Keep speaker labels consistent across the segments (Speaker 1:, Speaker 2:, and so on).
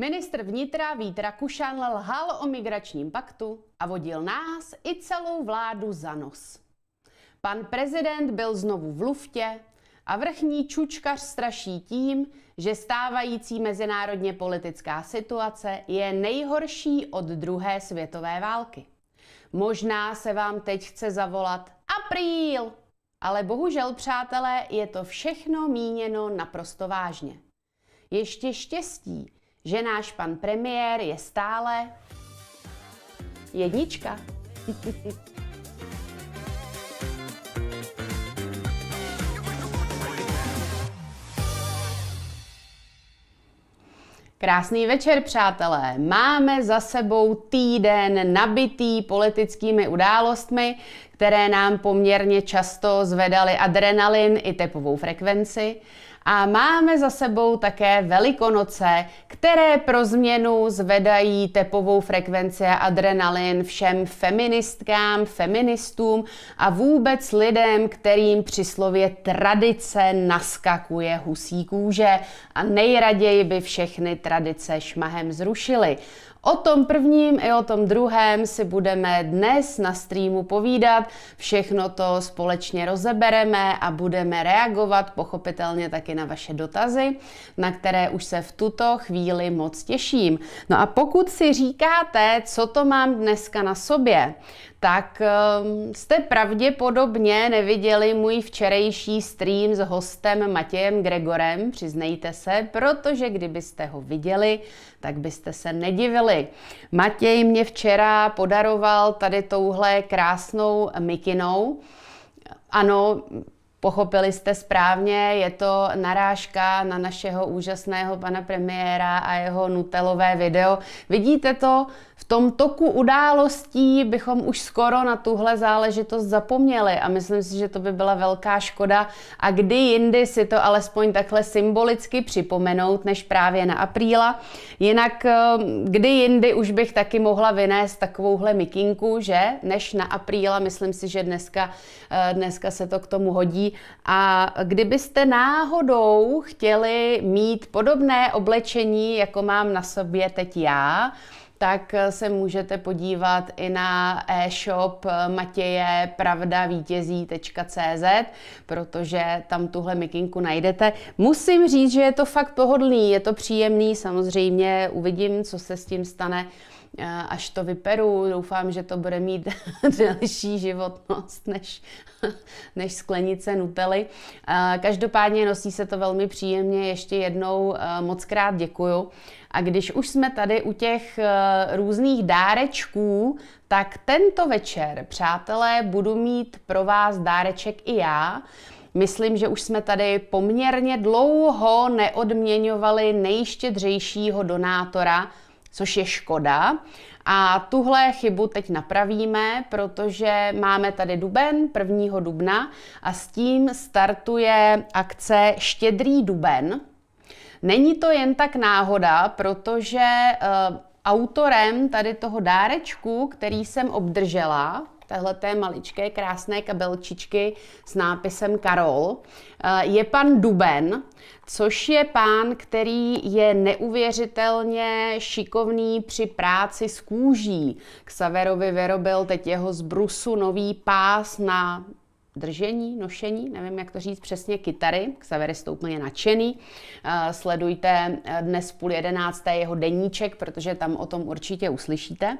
Speaker 1: Ministr vnitra Vít Rakušan lhal o migračním paktu a vodil nás i celou vládu za nos. Pan prezident byl znovu v luftě a vrchní čučkař straší tím, že stávající mezinárodně politická situace je nejhorší od druhé světové války. Možná se vám teď chce zavolat apríl, ale bohužel, přátelé, je to všechno míněno naprosto vážně. Ještě štěstí, že náš pan premiér je stále jednička. Krásný večer, přátelé. Máme za sebou týden nabitý politickými událostmi, které nám poměrně často zvedaly adrenalin i tepovou frekvenci. A máme za sebou také Velikonoce, které pro změnu zvedají tepovou frekvenci a adrenalin všem feministkám, feministům a vůbec lidem, kterým při slově tradice naskakuje husí kůže a nejraději by všechny tradice šmahem zrušili. O tom prvním i o tom druhém si budeme dnes na streamu povídat. Všechno to společně rozebereme a budeme reagovat pochopitelně taky na vaše dotazy, na které už se v tuto chvíli moc těším. No a pokud si říkáte, co to mám dneska na sobě, tak ehm, jste pravděpodobně neviděli můj včerejší stream s hostem Matějem Gregorem, přiznejte se, protože kdybyste ho viděli, tak byste se nedivili. Matěj mě včera podaroval tady touhle krásnou mikinou. Ano, Pochopili jste správně, je to narážka na našeho úžasného pana premiéra a jeho nutelové video. Vidíte to v tom toku událostí bychom už skoro na tuhle záležitost zapomněli a myslím si, že to by byla velká škoda a kdy jindy si to alespoň takhle symbolicky připomenout, než právě na apríla. Jinak eh, kdy jindy už bych taky mohla vynést takovouhle mikinku, že? Než na apríla, myslím si, že dneska, eh, dneska se to k tomu hodí. A kdybyste náhodou chtěli mít podobné oblečení, jako mám na sobě teď já, tak eh, se můžete podívat i na e-shop eh, matěje protože tam tuhle mikinku najdete. Musím říct, že je to fakt pohodlný, je to příjemný, samozřejmě uvidím, co se s tím stane eh, až to vyperu. Doufám, že to bude mít delší životnost než, než sklenice Nutely. Každopádně nosí se to velmi příjemně. Ještě jednou moc krát děkuju a když už jsme tady u těch eh, různých dárečků, tak tento večer, přátelé, budu mít pro vás dáreček i já. Myslím, že už jsme tady poměrně dlouho neodměňovali nejštědřejšího donátora, což je škoda. A tuhle chybu teď napravíme, protože máme tady duben 1. dubna a s tím startuje akce Štědrý duben, Není to jen tak náhoda, protože uh, autorem tady toho dárečku, který jsem obdržela, téhle té maličké krásné kabelčičky s nápisem Karol, eh, je pan Duben, což je pán, který je neuvěřitelně šikovný při práci s kůží. Xaverovi vyrobil teď jeho z brusu nový pás na držení, nošení, nevím, jak to říct přesně, kytary. Xaveris je úplně nadšený. Eh, sledujte eh, dnes půl jedenácté jeho deníček, protože tam o tom určitě uslyšíte.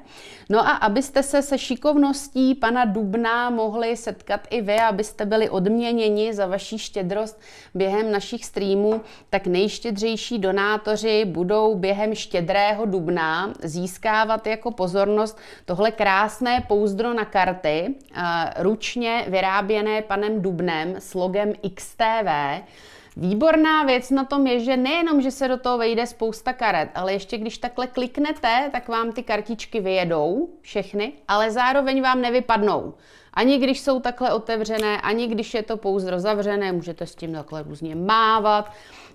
Speaker 1: No a abyste se se šikovností pana Dubna mohli setkat i vy, abyste byli odměněni za vaší štědrost během našich streamů, tak nejštědřejší donátoři budou během štědrého dubna získávat jako pozornost tohle krásné pouzdro na karty, eh, ručně vyráběné vytvořené panem Dubnem s logem XTV. Výborná věc na tom je, že nejenom, že se do toho vejde spousta karet, ale ještě když takhle kliknete, tak vám ty kartičky vyjedou, všechny, ale zároveň vám nevypadnou. Ani když jsou takhle otevřené, ani když je to pouze rozavřené, můžete s tím takhle různě mávat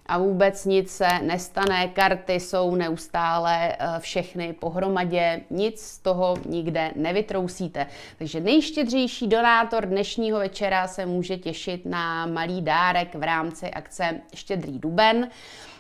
Speaker 1: a vůbec nic se nestane, karty jsou neustále eh, všechny pohromadě, nic z toho nikde nevytrousíte. Takže nejštědřejší donátor dnešního večera se může těšit na malý dárek v rámci akce Štědrý duben.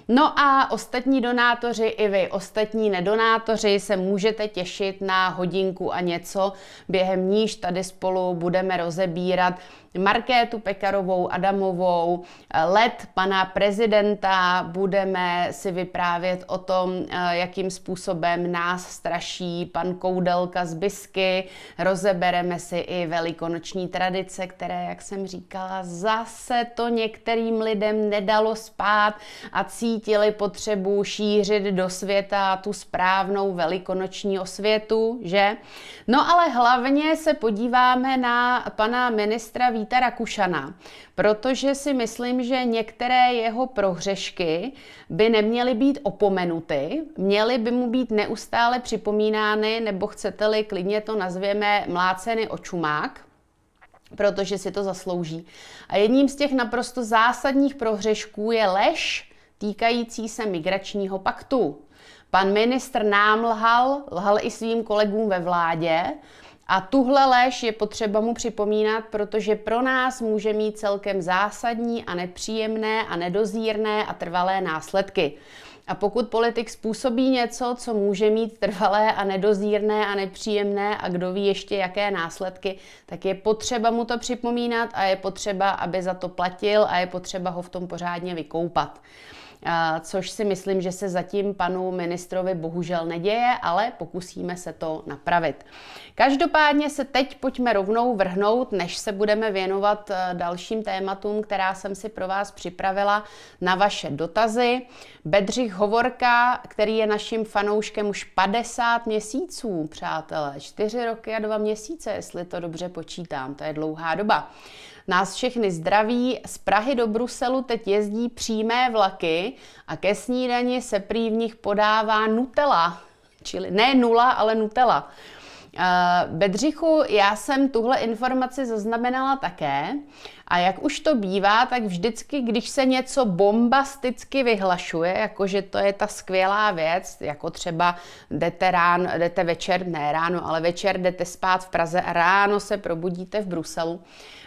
Speaker 1: No a ostatní donátoři i vy, ostatní nedonátoři se můžete těšit na hodinku a něco, během níž tady spolu budeme rozebírat Markétu Pekarovou Adamovou. Let pana prezidenta budeme si vyprávět o tom, eh, jakým způsobem nás straší pan Koudelka z Bisky. Rozebereme si i velikonoční tradice, které, jak jsem říkala, zase to některým lidem nedalo spát a cítili potřebu šířit do světa tu správnou velikonoční osvětu, že? No ale hlavně se podíváme na pana ministra Víta Rakušana, protože si myslím, že některé jeho prohřešky by neměly být opomenuty, měly by mu být neustále připomínány, nebo chcete-li, klidně to nazvěme mláceny o čumák protože si to zaslouží. A jedním z těch naprosto zásadních prohřešků je lež týkající se migračního paktu. Pan ministr nám lhal, lhal i svým kolegům ve vládě a tuhle lež je potřeba mu připomínat, protože pro nás může mít celkem zásadní a nepříjemné a nedozírné a trvalé následky. A pokud politik způsobí něco, co může mít trvalé a nedozírné a nepříjemné a kdo ví ještě jaké následky, tak je potřeba mu to připomínat a je potřeba, aby za to platil a je potřeba ho v tom pořádně vykoupat což si myslím, že se zatím panu ministrovi bohužel neděje, ale pokusíme se to napravit. Každopádně se teď pojďme rovnou vrhnout, než se budeme věnovat e, dalším tématům, která jsem si pro vás připravila na vaše dotazy. Bedřich Hovorka, který je naším fanouškem už 50 měsíců, přátelé, 4 roky a 2 měsíce, jestli to dobře počítám, to je dlouhá doba. Nás všechny zdraví. Z Prahy do Bruselu teď jezdí přímé vlaky a ke snídani se prý v nich podává Nutella. Čili ne nula, ale Nutella. Eh, Bedřichu, já jsem tuhle informaci zaznamenala také a jak už to bývá, tak vždycky, když se něco bombasticky vyhlašuje, jakože to je ta skvělá věc, jako třeba jdete, ráno, jdete večer, ne ráno, ale večer jdete spát v Praze a ráno se probudíte v Bruselu,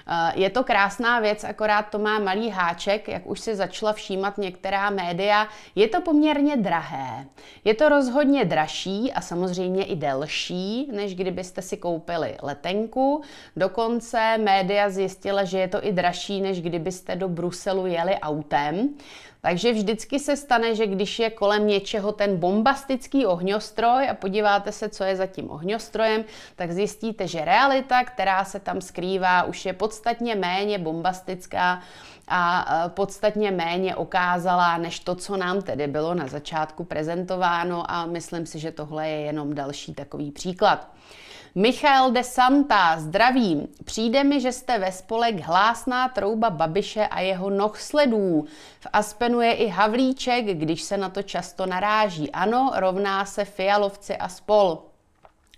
Speaker 1: Eh, je to krásná věc, akorát to má malý háček, jak už si začala všímat některá média. Je to poměrně drahé. Je to rozhodně dražší a samozřejmě i delší, než kdybyste si koupili letenku. Dokonce média zjistila, že je to i dražší, než kdybyste do Bruselu jeli autem. Takže vždycky se stane, že když je kolem něčeho ten bombastický ohňostroj a podíváte se, co je za tím ohňostrojem, tak zjistíte, že realita, která se tam skrývá, už je podstatně méně bombastická a e, podstatně méně okázala, než to, co nám tedy bylo na začátku prezentováno a myslím si, že tohle je jenom další takový příklad. Michal de Santa, zdravím. Přijde mi, že jste ve spolek hlásná trouba Babiše a jeho noh sledů. V Aspenu je i Havlíček, když se na to často naráží. Ano, rovná se Fialovci a spol.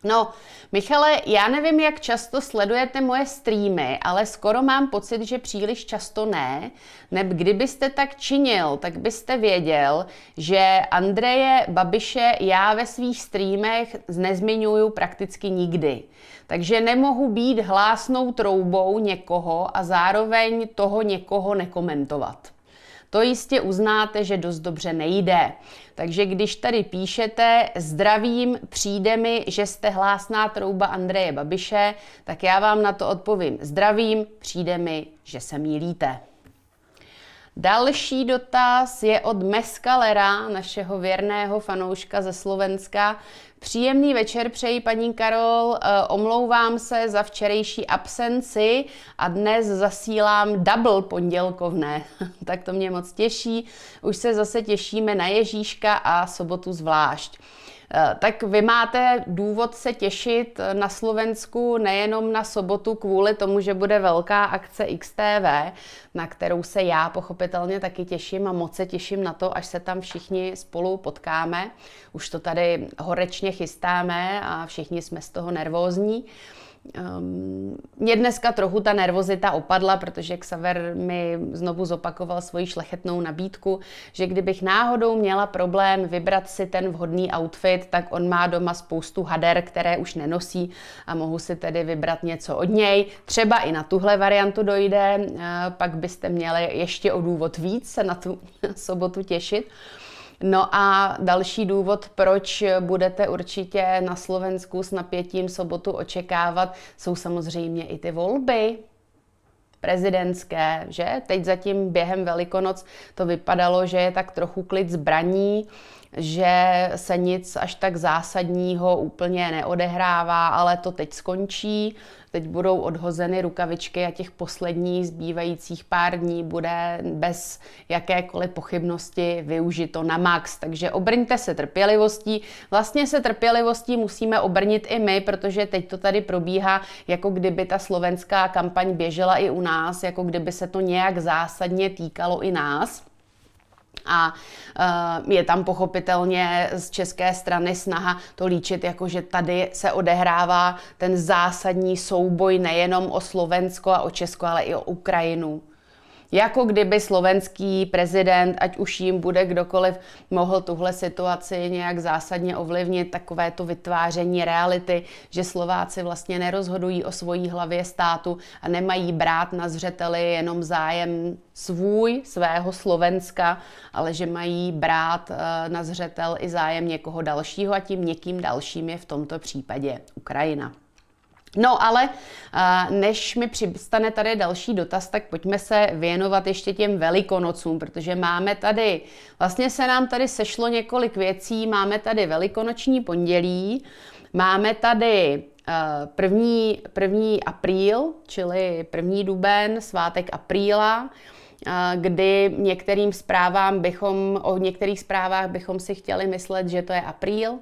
Speaker 1: No, Michale, já nevím, jak často sledujete moje streamy, ale skoro mám pocit, že příliš často ne. Neb kdybyste tak činil, tak byste věděl, že Andreje Babiše já ve svých streamech nezmiňuju prakticky nikdy. Takže nemohu být hlásnou troubou někoho a zároveň toho někoho nekomentovat. To jistě uznáte, že dost dobře nejde. Takže když tady píšete, zdravím, přijde mi, že jste hlásná trouba Andreje Babiše, tak já vám na to odpovím. Zdravím, přijde mi, že se mílíte. Další dotaz je od Meskalera, našeho věrného fanouška ze Slovenska, Příjemný večer přeji paní Karol, eh, omlouvám se za včerejší absenci a dnes zasílám double pondělkovné, tak to mě moc těší. Už se zase těšíme na Ježíška a sobotu zvlášť. Eh, tak vy máte důvod se těšit eh, na Slovensku nejenom na sobotu kvůli tomu, že bude velká akce XTV, na kterou se já pochopitelně taky těším a moc se těším na to, až se tam všichni spolu potkáme. Už to tady horečně chystáme a všichni jsme z toho nervózní. Um, mě dneska trochu ta nervozita opadla, protože Xaver mi znovu zopakoval svoji šlechetnou nabídku, že kdybych náhodou měla problém vybrat si ten vhodný outfit, tak on má doma spoustu hader, které už nenosí a mohu si tedy vybrat něco od něj. Třeba i na tuhle variantu dojde, eh, pak byste měli ještě o důvod víc se na tu sobotu těšit. No a další důvod, proč budete určitě na Slovensku s napětím sobotu očekávat, jsou samozřejmě i ty volby prezidentské, že? Teď zatím během Velikonoc to vypadalo, že je tak trochu klid zbraní, že se nic až tak zásadního úplně neodehrává, ale to teď skončí. Teď budou odhozeny rukavičky a těch posledních zbývajících pár dní bude bez jakékoliv pochybnosti využito na max. Takže obrňte se trpělivostí. Vlastně se trpělivostí musíme obrnit i my, protože teď to tady probíhá, jako kdyby ta slovenská kampaň běžela i u nás, jako kdyby se to nějak zásadně týkalo i nás a eh, je tam pochopitelně z české strany snaha to líčit, jako že tady se odehrává ten zásadní souboj nejenom o Slovensko a o Česko, ale i o Ukrajinu. Jako kdyby slovenský prezident, ať už jim bude kdokoliv, mohl tuhle situaci nějak zásadně ovlivnit, takové to vytváření reality, že Slováci vlastně nerozhodují o svojí hlavě státu a nemají brát na zřeteli jenom zájem svůj, svého Slovenska, ale že mají brát eh, na zřetel i zájem někoho dalšího a tím někým dalším je v tomto případě Ukrajina. No ale než mi přistane tady další dotaz, tak pojďme se věnovat ještě těm velikonocům, protože máme tady, vlastně se nám tady sešlo několik věcí, máme tady velikonoční pondělí, máme tady první, první apríl, čili první duben, svátek apríla, kdy některým zprávám bychom, o některých zprávách bychom si chtěli myslet, že to je apríl,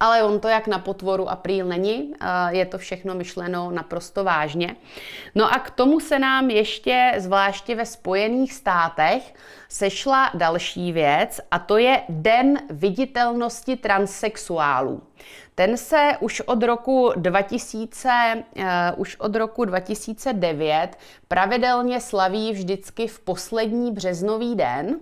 Speaker 1: ale on to jak na potvoru apríl není, je to všechno myšleno naprosto vážně. No a k tomu se nám ještě, zvláště ve Spojených státech, sešla další věc a to je Den viditelnosti transsexuálů. Ten se už od roku 2000, uh, eh, už od roku 2009 pravidelně slaví vždycky v poslední březnový den.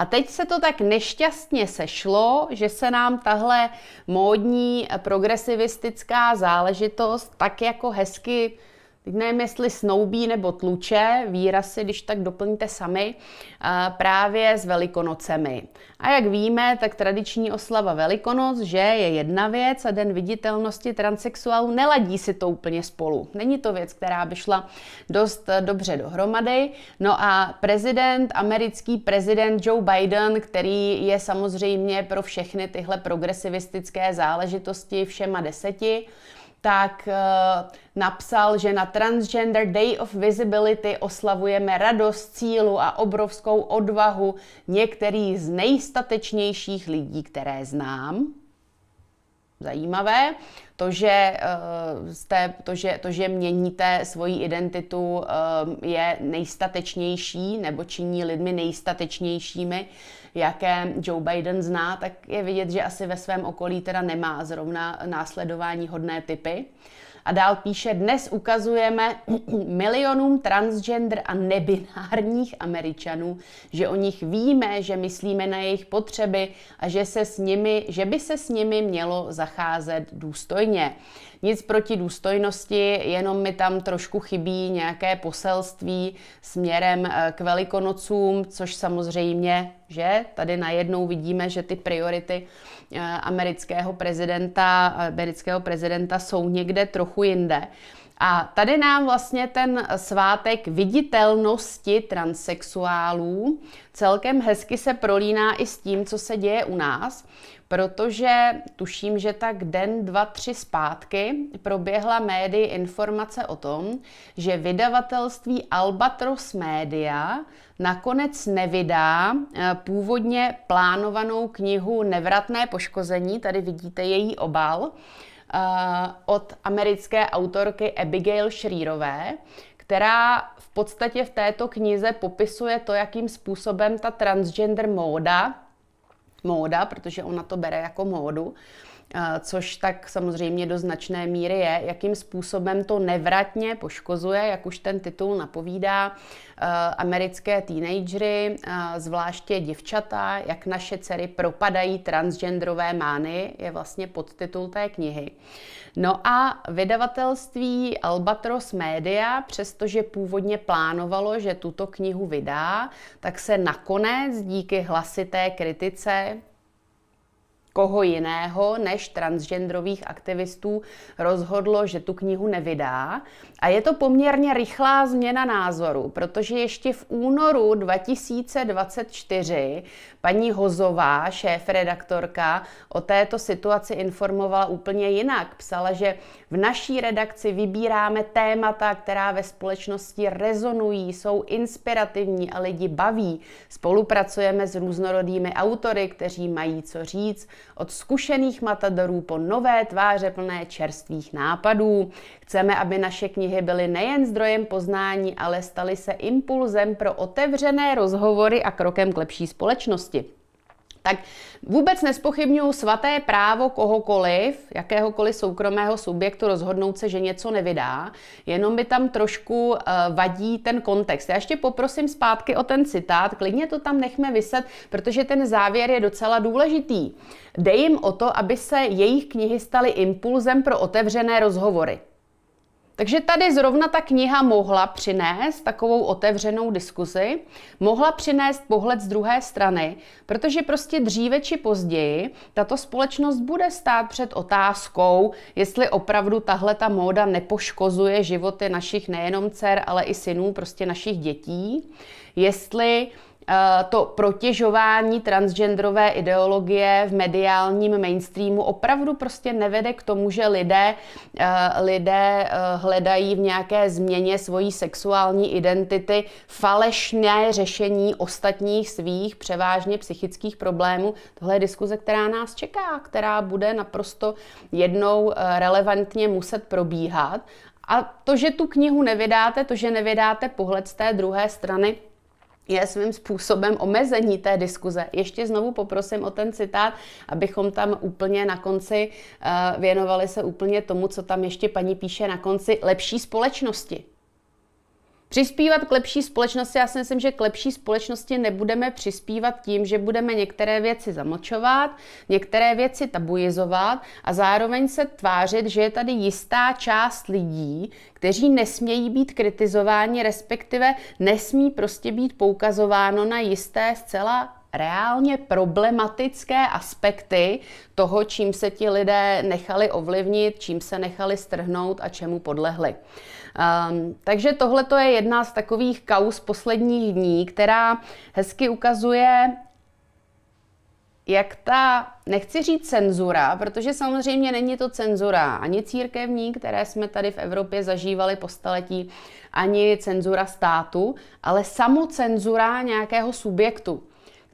Speaker 1: A teď se to tak nešťastně sešlo, že se nám tahle módní progresivistická záležitost tak jako hezky Teď nevím, jestli snoubí nebo tluče, výraz si když tak doplňte sami, eh, právě s Velikonocemi. A jak víme, tak tradiční oslava Velikonoc, že je jedna věc a den viditelnosti transexuálů neladí si to úplně spolu. Není to věc, která by šla dost eh, dobře dohromady. No a prezident, americký prezident Joe Biden, který je samozřejmě pro všechny tyhle progresivistické záležitosti všema deseti, tak uh, napsal, že na Transgender Day of Visibility oslavujeme radost, cílu a obrovskou odvahu některých z nejstatečnějších lidí, které znám. Zajímavé, to, že, uh, eh, jste, to, že, to, že měníte svoji identitu, uh, je nejstatečnější nebo činí lidmi nejstatečnějšími. Uh, jaké Joe Biden zná, tak je vidět, že asi ve svém okolí teda nemá zrovna následování hodné typy. A dál píše, dnes ukazujeme milionům transgender a nebinárních Američanů, že o nich víme, že myslíme na jejich potřeby a že, se s nimi, že by se s nimi mělo zacházet důstojně. Nic proti důstojnosti, jenom mi tam trošku chybí nějaké poselství směrem eh, k velikonocům, což samozřejmě, že tady najednou vidíme, že ty priority eh, amerického prezidenta, eh, amerického prezidenta jsou někde trochu jinde. A tady nám vlastně ten svátek viditelnosti transexuálů celkem hezky se prolíná i s tím, co se děje u nás, protože tuším, že tak den, dva, tři zpátky proběhla médii informace o tom, že vydavatelství Albatros Media nakonec nevydá eh, původně plánovanou knihu Nevratné poškození, tady vidíte její obal, Eh, od americké autorky Abigail Schreerové, která v podstatě v této knize popisuje to, jakým způsobem ta transgender móda, móda, protože ona to bere jako módu, Eh, což tak samozřejmě do značné míry je, jakým způsobem to nevratně poškozuje, jak už ten titul napovídá, eh, americké teenagery, eh, zvláště děvčata, jak naše dcery propadají transgenderové mány, je vlastně podtitul té knihy. No a vydavatelství Albatros Media, přestože původně plánovalo, že tuto knihu vydá, tak se nakonec díky hlasité kritice koho jiného než transgenderových aktivistů rozhodlo, že tu knihu nevydá. A je to poměrně rychlá změna názoru, protože ještě v únoru 2024 paní Hozová, šéf-redaktorka, o této situaci informovala úplně jinak. Psala, že v naší redakci vybíráme témata, která ve společnosti rezonují, jsou inspirativní a lidi baví. Spolupracujeme s různorodými autory, kteří mají co říct od zkušených matadorů po nové tváře plné čerstvých nápadů. Chceme, aby naše knihy byly nejen zdrojem poznání, ale staly se impulzem pro otevřené rozhovory a krokem k lepší společnosti. Tak vůbec nespochybnuju svaté právo kohokoliv, jakéhokoliv soukromého subjektu rozhodnout se, že něco nevydá, jenom by tam trošku eh, vadí ten kontext. Já ještě poprosím zpátky o ten citát, klidně to tam nechme vyset, protože ten závěr je docela důležitý. Dej jim o to, aby se jejich knihy staly impulzem pro otevřené rozhovory. Takže tady zrovna ta kniha mohla přinést takovou otevřenou diskuzi, mohla přinést pohled z druhé strany, protože prostě dříve či později tato společnost bude stát před otázkou, jestli opravdu tahle ta móda nepoškozuje životy našich nejenom dcer, ale i synů, prostě našich dětí, jestli Eh, to protěžování transgenderové ideologie v mediálním mainstreamu opravdu prostě nevede k tomu, že lidé, eh, lidé eh, hledají v nějaké změně svojí sexuální identity falešné řešení ostatních svých převážně psychických problémů. Tohle je diskuze, která nás čeká, která bude naprosto jednou relevantně muset probíhat. A to, že tu knihu nevydáte, to, že nevydáte pohled z té druhé strany, je svým způsobem omezení té diskuze. Ještě znovu poprosím o ten citát, abychom tam úplně na konci eh, věnovali se úplně tomu, co tam ještě paní píše na konci lepší společnosti. Přispívat k lepší společnosti, já si myslím, že k lepší společnosti nebudeme přispívat tím, že budeme některé věci zamlčovat, některé věci tabuizovat a zároveň se tvářit, že je tady jistá část lidí, kteří nesmějí být kritizováni, respektive nesmí prostě být poukazováno na jisté zcela reálně problematické aspekty toho, čím se ti lidé nechali ovlivnit, čím se nechali strhnout a čemu podlehli. Um, takže tohle je jedna z takových kaus posledních dní, která hezky ukazuje, jak ta, nechci říct cenzura, protože samozřejmě není to cenzura ani církevní, které jsme tady v Evropě zažívali po staletí, ani cenzura státu, ale samocenzura nějakého subjektu,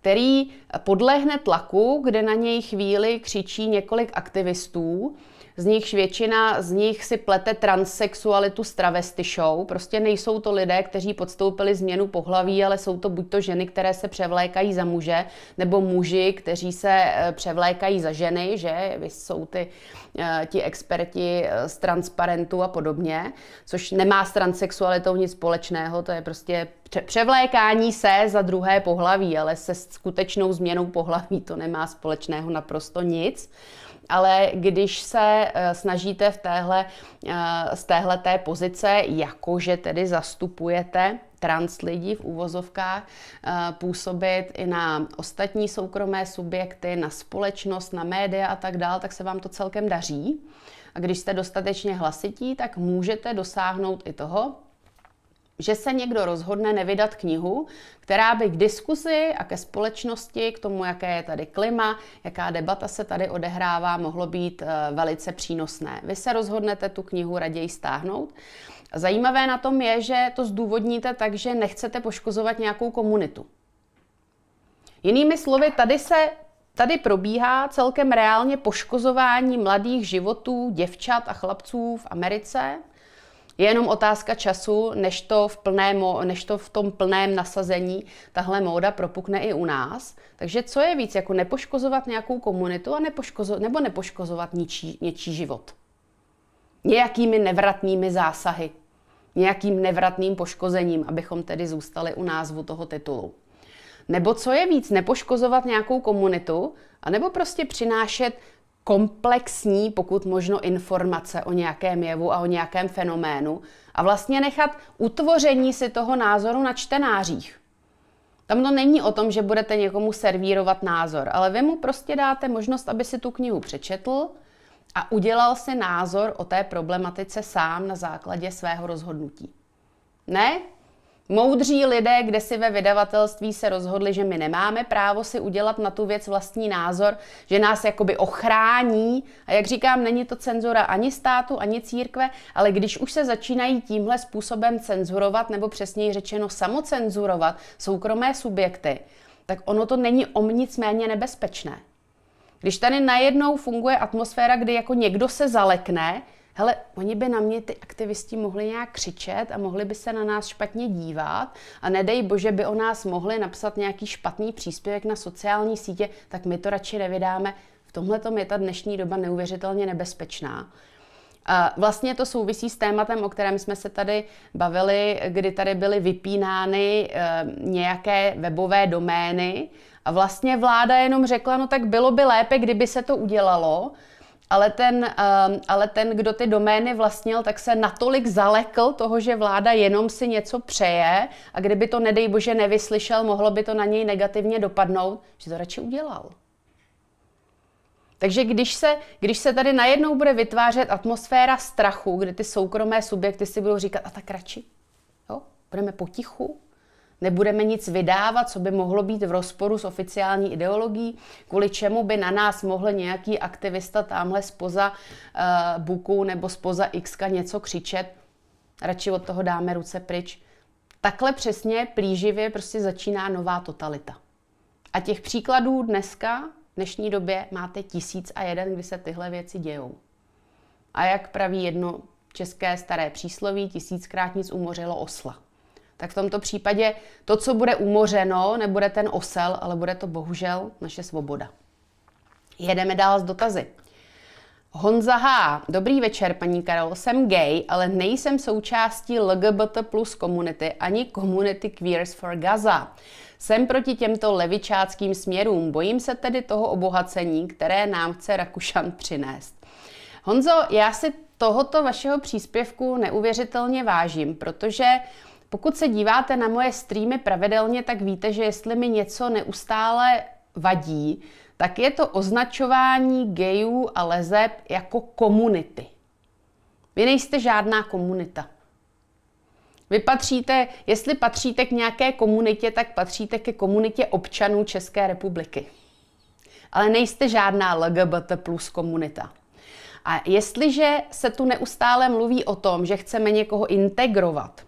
Speaker 1: který podlehne tlaku, kde na něj chvíli křičí několik aktivistů, z nichž většina z nich si plete transsexualitu s travesty show. Prostě nejsou to lidé, kteří podstoupili změnu pohlaví, ale jsou to buď to ženy, které se převlékají za muže, nebo muži, kteří se eh, převlékají za ženy, že jsou ty eh, ti experti eh, z transparentu a podobně, což nemá s transsexualitou nic společného, to je prostě převlékání se za druhé pohlaví, ale se skutečnou změnou pohlaví to nemá společného naprosto nic ale když se eh, snažíte v téhle, eh, z téhle té pozice, jakože tedy zastupujete trans lidí v úvozovkách, eh, působit i na ostatní soukromé subjekty, na společnost, na média a tak dále, tak se vám to celkem daří. A když jste dostatečně hlasití, tak můžete dosáhnout i toho, že se někdo rozhodne nevydat knihu, která by k diskuzi a ke společnosti, k tomu, jaké je tady klima, jaká debata se tady odehrává, mohlo být eh, velice přínosné. Vy se rozhodnete tu knihu raději stáhnout. Zajímavé na tom je, že to zdůvodníte tak, že nechcete poškozovat nějakou komunitu. Jinými slovy, tady se Tady probíhá celkem reálně poškozování mladých životů děvčat a chlapců v Americe, je jenom otázka času, než to v, plném, než to v tom plném nasazení tahle móda propukne i u nás. Takže co je víc, jako nepoškozovat nějakou komunitu a nepoškozo, nebo nepoškozovat ničí, něčí život? Nějakými nevratnými zásahy, nějakým nevratným poškozením, abychom tedy zůstali u názvu toho titulu. Nebo co je víc, nepoškozovat nějakou komunitu, anebo prostě přinášet komplexní, pokud možno, informace o nějakém jevu a o nějakém fenoménu a vlastně nechat utvoření si toho názoru na čtenářích. Tam to není o tom, že budete někomu servírovat názor, ale vy mu prostě dáte možnost, aby si tu knihu přečetl a udělal si názor o té problematice sám na základě svého rozhodnutí. Ne Moudří lidé, kde si ve vydavatelství se rozhodli, že my nemáme právo si udělat na tu věc vlastní názor, že nás jakoby ochrání. A jak říkám, není to cenzura ani státu, ani církve, ale když už se začínají tímhle způsobem cenzurovat, nebo přesněji řečeno samocenzurovat soukromé subjekty, tak ono to není o nic méně nebezpečné. Když tady najednou funguje atmosféra, kdy jako někdo se zalekne, hele, oni by na mě ty aktivisti mohli nějak křičet a mohli by se na nás špatně dívat a nedej bože by o nás mohli napsat nějaký špatný příspěvek na sociální sítě, tak my to radši nevydáme. V tomhle je ta dnešní doba neuvěřitelně nebezpečná. A vlastně to souvisí s tématem, o kterém jsme se tady bavili, kdy tady byly vypínány eh, nějaké webové domény a vlastně vláda jenom řekla, no tak bylo by lépe, kdyby se to udělalo, ale ten, ehm, ale ten, kdo ty domény vlastnil, tak se natolik zalekl toho, že vláda jenom si něco přeje a kdyby to, nedej bože, nevyslyšel, mohlo by to na něj negativně dopadnout, že to radši udělal. Takže když se, když se tady najednou bude vytvářet atmosféra strachu, kde ty soukromé subjekty si budou říkat, a tak radši, jo, budeme potichu, Nebudeme nic vydávat, co by mohlo být v rozporu s oficiální ideologií, kvůli čemu by na nás mohl nějaký aktivista tamhle spoza uh, Buku nebo spoza Xka něco křičet. Radši od toho dáme ruce pryč. Takhle přesně plíživě prostě začíná nová totalita. A těch příkladů dneska, v dnešní době, máte tisíc a jeden, kdy se tyhle věci dějou. A jak praví jedno české staré přísloví, tisíckrát nic umořilo osla tak v tomto případě to, co bude umořeno, nebude ten osel, ale bude to bohužel naše svoboda. Jedeme dál s dotazy. Honza H. Dobrý večer, paní Karol. Jsem gay, ale nejsem součástí LGBT plus komunity ani komunity Queers for Gaza. Jsem proti těmto levičáckým směrům, bojím se tedy toho obohacení, které nám chce Rakušan přinést. Honzo, já si tohoto vašeho příspěvku neuvěřitelně vážím, protože pokud se díváte na moje streamy pravidelně, tak víte, že jestli mi něco neustále vadí, tak je to označování gejů a lezeb jako komunity. Vy nejste žádná komunita. Vy patříte, jestli patříte k nějaké komunitě, tak patříte ke komunitě občanů České republiky. Ale nejste žádná LGBT plus komunita. A jestliže se tu neustále mluví o tom, že chceme někoho integrovat,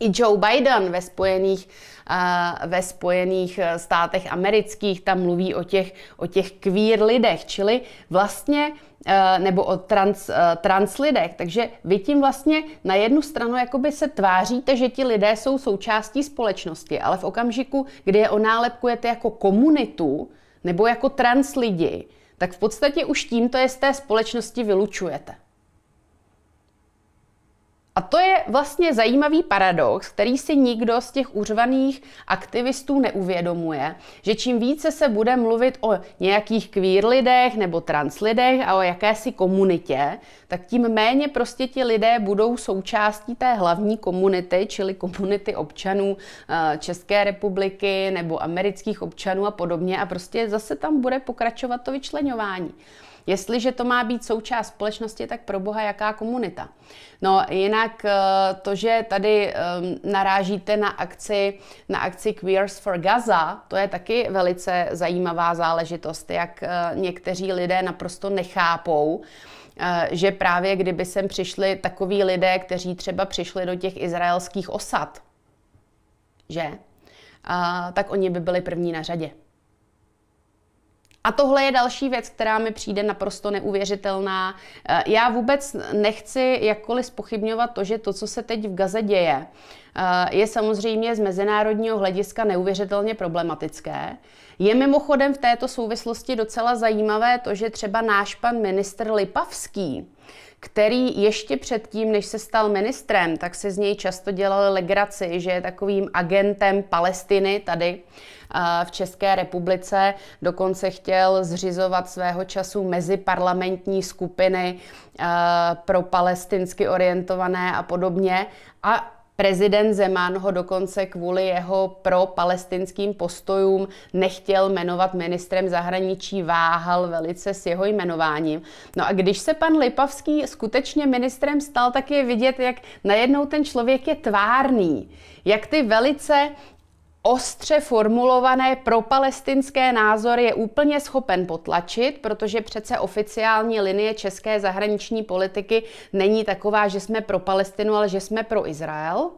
Speaker 1: i Joe Biden ve spojených, eh, ve spojených eh, státech amerických tam mluví o těch, o těch queer lidech, čili vlastně eh, nebo o trans, trans lidech. Takže vy tím vlastně na jednu stranu jakoby se tváříte, že ti lidé jsou součástí společnosti, ale v okamžiku, kdy je onálepkujete jako komunitu nebo jako trans lidi, tak v podstatě už tímto je z té společnosti vylučujete. A to je vlastně zajímavý paradox, který si nikdo z těch uřvaných aktivistů neuvědomuje, že čím více se bude mluvit o nějakých queer lidech nebo trans lidech a o jakési komunitě, tak tím méně prostě ti lidé budou součástí té hlavní komunity, čili komunity občanů eh, České republiky nebo amerických občanů a podobně. A prostě zase tam bude pokračovat to vyčlenování. Jestliže to má být součást společnosti, tak pro boha jaká komunita? No jinak eh, to, že tady eh, narážíte na akci, na akci Queers for Gaza, to je taky velice zajímavá záležitost, jak eh, někteří lidé naprosto nechápou, že právě kdyby sem přišli takoví lidé, kteří třeba přišli do těch izraelských osad, že? A, tak oni by byli první na řadě. A tohle je další věc, která mi přijde naprosto neuvěřitelná. Eh, já vůbec nechci jakkoliv spochybňovat to, že to, co se teď v Gaze děje, eh, je samozřejmě z mezinárodního hlediska neuvěřitelně problematické. Je mimochodem v této souvislosti docela zajímavé to, že třeba náš pan ministr Lipavský, který ještě předtím, než se stal ministrem, tak se z něj často dělali legraci, že je takovým agentem Palestiny tady v České republice. Dokonce chtěl zřizovat svého času meziparlamentní skupiny pro palestinsky orientované a podobně. A Prezident Zeman ho dokonce kvůli jeho pro-palestinským postojům nechtěl jmenovat ministrem zahraničí, váhal velice s jeho jmenováním. No a když se pan Lipavský skutečně ministrem stal, tak je vidět, jak najednou ten člověk je tvárný, jak ty velice ostře formulované propalestinské názory je úplně schopen potlačit, protože přece oficiální linie české zahraniční politiky není taková, že jsme pro Palestinu, ale že jsme pro Izrael.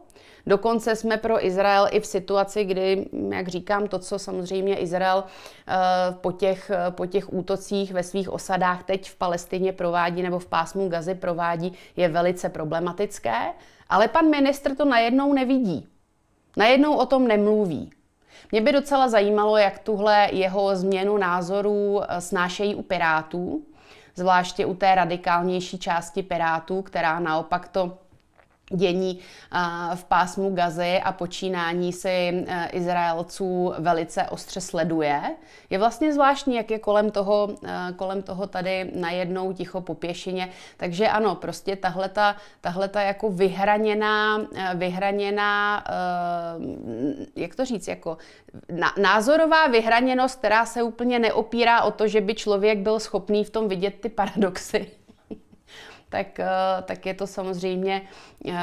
Speaker 1: Dokonce jsme pro Izrael i v situaci, kdy, jak říkám, to, co samozřejmě Izrael eh, po těch, eh, po těch útocích ve svých osadách teď v Palestině provádí nebo v pásmu Gazy provádí, je velice problematické. Ale pan ministr to najednou nevidí. Najednou o tom nemluví. Mě by docela zajímalo, jak tuhle jeho změnu názorů eh, snášejí u Pirátů, zvláště u té radikálnější části Pirátů, která naopak to dění v pásmu Gazy a počínání si e, Izraelců velice ostře sleduje. Je vlastně zvláštní, jak je kolem toho, e, kolem toho tady najednou ticho po pěšině. Takže ano, prostě tahleta, tahleta jako vyhraněná, e, vyhraněná, jak to říct, jako názorová vyhraněnost, která se úplně neopírá o to, že by člověk byl schopný v tom vidět ty paradoxy tak, eh, tak je to samozřejmě eh,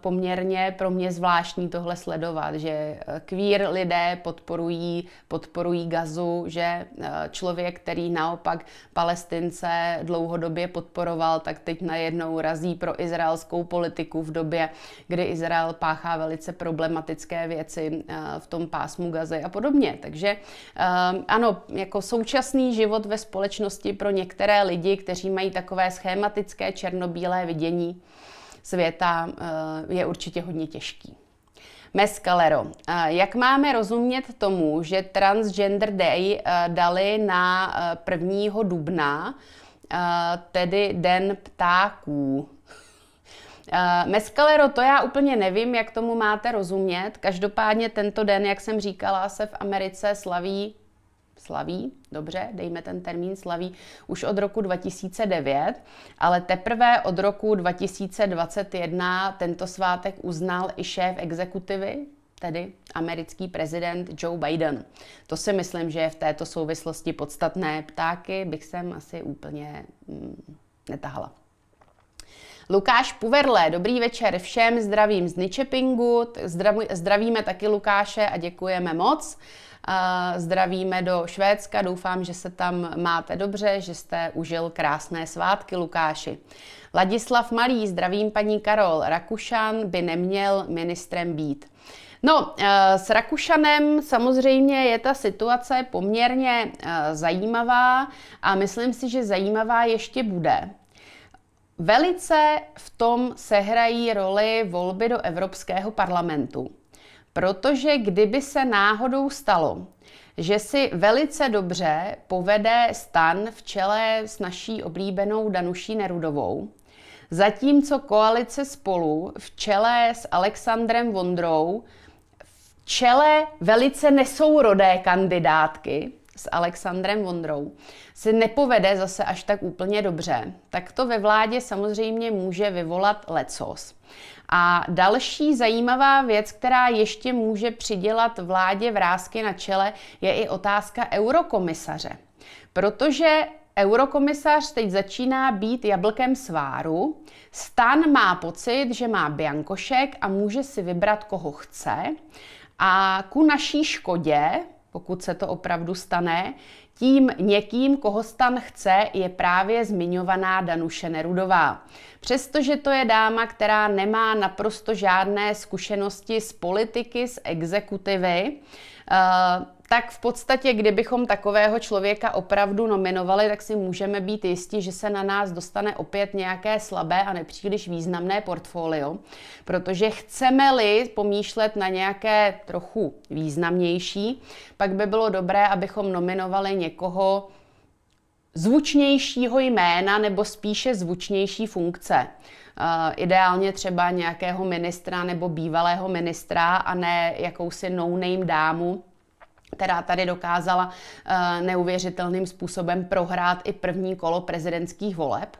Speaker 1: poměrně pro mě zvláštní tohle sledovat, že eh, queer lidé podporují, podporují gazu, že člověk, který naopak palestince dlouhodobě podporoval, tak teď najednou razí pro izraelskou politiku v době, kdy Izrael páchá velice problematické věci v tom pásmu gazy a podobně. Takže ano, jako současný život ve společnosti pro některé lidi, kteří mají takové schématické či černobílé vidění světa eh, je určitě hodně těžký. Meskalero. Eh, jak máme rozumět tomu, že Transgender Day eh, dali na 1. dubna, tedy Den ptáků? Meskalero, to já úplně nevím, jak tomu máte rozumět. Každopádně tento den, jak jsem říkala, se v Americe slaví slaví, dobře, dejme ten termín slaví už od roku 2009, ale teprve od roku 2021 tento svátek uznal i šéf exekutivy, tedy americký prezident Joe Biden. To si myslím, že je v této souvislosti podstatné. Ptáky bych sem asi úplně mm, netahala. Lukáš Puverle, dobrý večer všem, zdravím z Ničepingu, zdravíme taky Lukáše a děkujeme moc. Zdravíme do Švédska, doufám, že se tam máte dobře, že jste užil krásné svátky, Lukáši. Ladislav Malý, zdravím paní Karol, Rakušan by neměl ministrem být. No, eh, s Rakušanem samozřejmě je ta situace poměrně eh, zajímavá a myslím si, že zajímavá ještě bude. Velice v tom sehrají roli volby do Evropského parlamentu. Protože kdyby se náhodou stalo, že si velice dobře povede stan v čele s naší oblíbenou Danuší Nerudovou, zatímco koalice spolu v čele s Alexandrem Vondrou v čele velice nesourodé kandidátky, s Alexandrem Vondrou se nepovede zase až tak úplně dobře, tak to ve vládě samozřejmě může vyvolat lecos. A další zajímavá věc, která ještě může přidělat vládě vrázky na čele, je i otázka eurokomisaře. Protože Eurokomisař teď začíná být jablkem sváru. Stan má pocit, že má biankošek a může si vybrat, koho chce. A ku naší škodě, pokud se to opravdu stane, tím někým, koho stan chce, je právě zmiňovaná Danuše Nerudová. Přestože to je dáma, která nemá naprosto žádné zkušenosti z politiky, z exekutivy, eh, tak v podstatě, kdybychom takového člověka opravdu nominovali, tak si můžeme být jistí, že se na nás dostane opět nějaké slabé a nepříliš významné portfolio, protože chceme-li pomýšlet na nějaké trochu významnější, pak by bylo dobré, abychom nominovali někoho, zvučnějšího jména nebo spíše zvučnější funkce. Uh, ideálně třeba nějakého ministra nebo bývalého ministra a ne jakousi no-name dámu, která tady dokázala eh, neuvěřitelným způsobem prohrát i první kolo prezidentských voleb.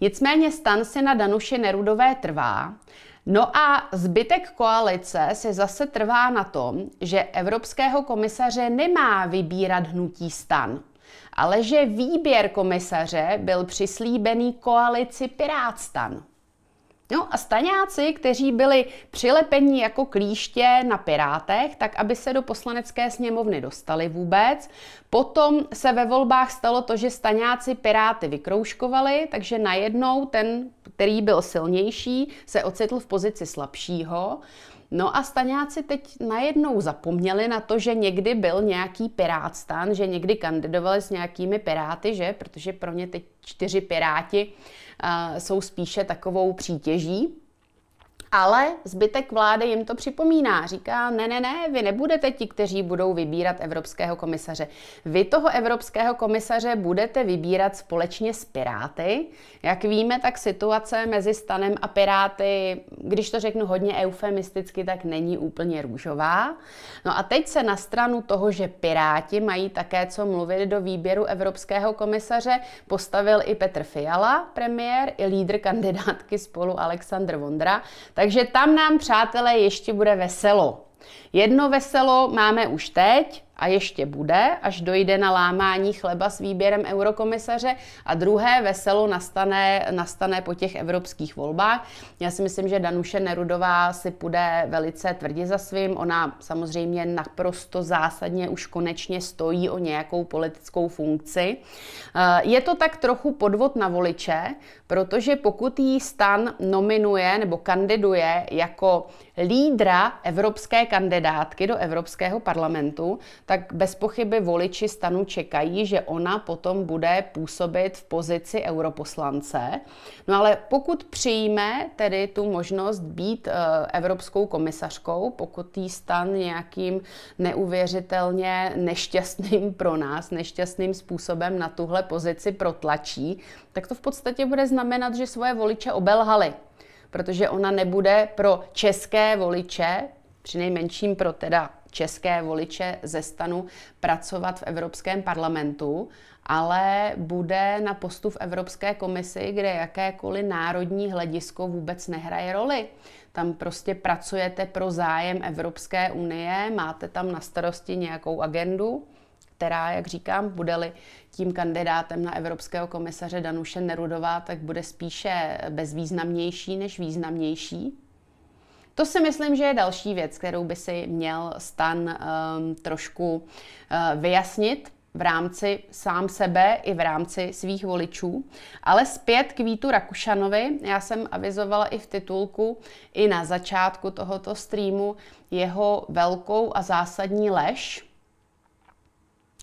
Speaker 1: Nicméně stan si na Danuše Nerudové trvá. No a zbytek koalice se zase trvá na tom, že evropského komisaře nemá vybírat hnutí stan, ale že výběr komisaře byl přislíbený koalici Pirátstan. No a staňáci, kteří byli přilepeni jako klíště na Pirátech, tak aby se do poslanecké sněmovny dostali vůbec. Potom se ve volbách stalo to, že staňáci Piráty vykrouškovali, takže najednou ten, který byl silnější, se ocitl v pozici slabšího. No a staňáci teď najednou zapomněli na to, že někdy byl nějaký pirát stan, že někdy kandidovali s nějakými piráty, že? Protože pro ně teď čtyři piráti uh, jsou spíše takovou přítěží. Ale zbytek vlády jim to připomíná. Říká, ne, ne, ne, vy nebudete ti, kteří budou vybírat evropského komisaře. Vy toho evropského komisaře budete vybírat společně s Piráty. Jak víme, tak situace mezi Stanem a Piráty, když to řeknu hodně eufemisticky, tak není úplně růžová. No a teď se na stranu toho, že Piráti mají také co mluvit do výběru evropského komisaře, postavil i Petr Fiala, premiér, i lídr kandidátky spolu Aleksandr Vondra. Takže tam nám, přátelé, ještě bude veselo. Jedno veselo máme už teď, a ještě bude, až dojde na lámání chleba s výběrem eurokomisaře a druhé veselo nastane, nastane po těch evropských volbách. Já si myslím, že Danuše Nerudová si půjde velice tvrdě za svým. Ona samozřejmě naprosto zásadně už konečně stojí o nějakou politickou funkci. Eh, je to tak trochu podvod na voliče, protože pokud jí stan nominuje nebo kandiduje jako lídra evropské kandidátky do Evropského parlamentu, tak tak bez pochyby voliči stanu čekají, že ona potom bude působit v pozici europoslance. No ale pokud přijme tedy tu možnost být eh, evropskou komisařkou, pokud jí stan nějakým neuvěřitelně nešťastným pro nás, nešťastným způsobem na tuhle pozici protlačí, tak to v podstatě bude znamenat, že svoje voliče obelhali. Protože ona nebude pro české voliče, přinejmenším pro teda české voliče ze stanu pracovat v Evropském parlamentu, ale bude na postu v Evropské komisi, kde jakékoliv národní hledisko vůbec nehraje roli. Tam prostě pracujete pro zájem Evropské unie, máte tam na starosti nějakou agendu, která, jak říkám, bude-li tím kandidátem na evropského komisaře Danuše Nerudová, tak bude spíše bezvýznamnější než významnější. To si myslím, že je další věc, kterou by si měl Stan um, trošku uh, vyjasnit v rámci sám sebe i v rámci svých voličů. Ale zpět k Vítu Rakušanovi, já jsem avizovala i v titulku, i na začátku tohoto streamu, jeho velkou a zásadní lež,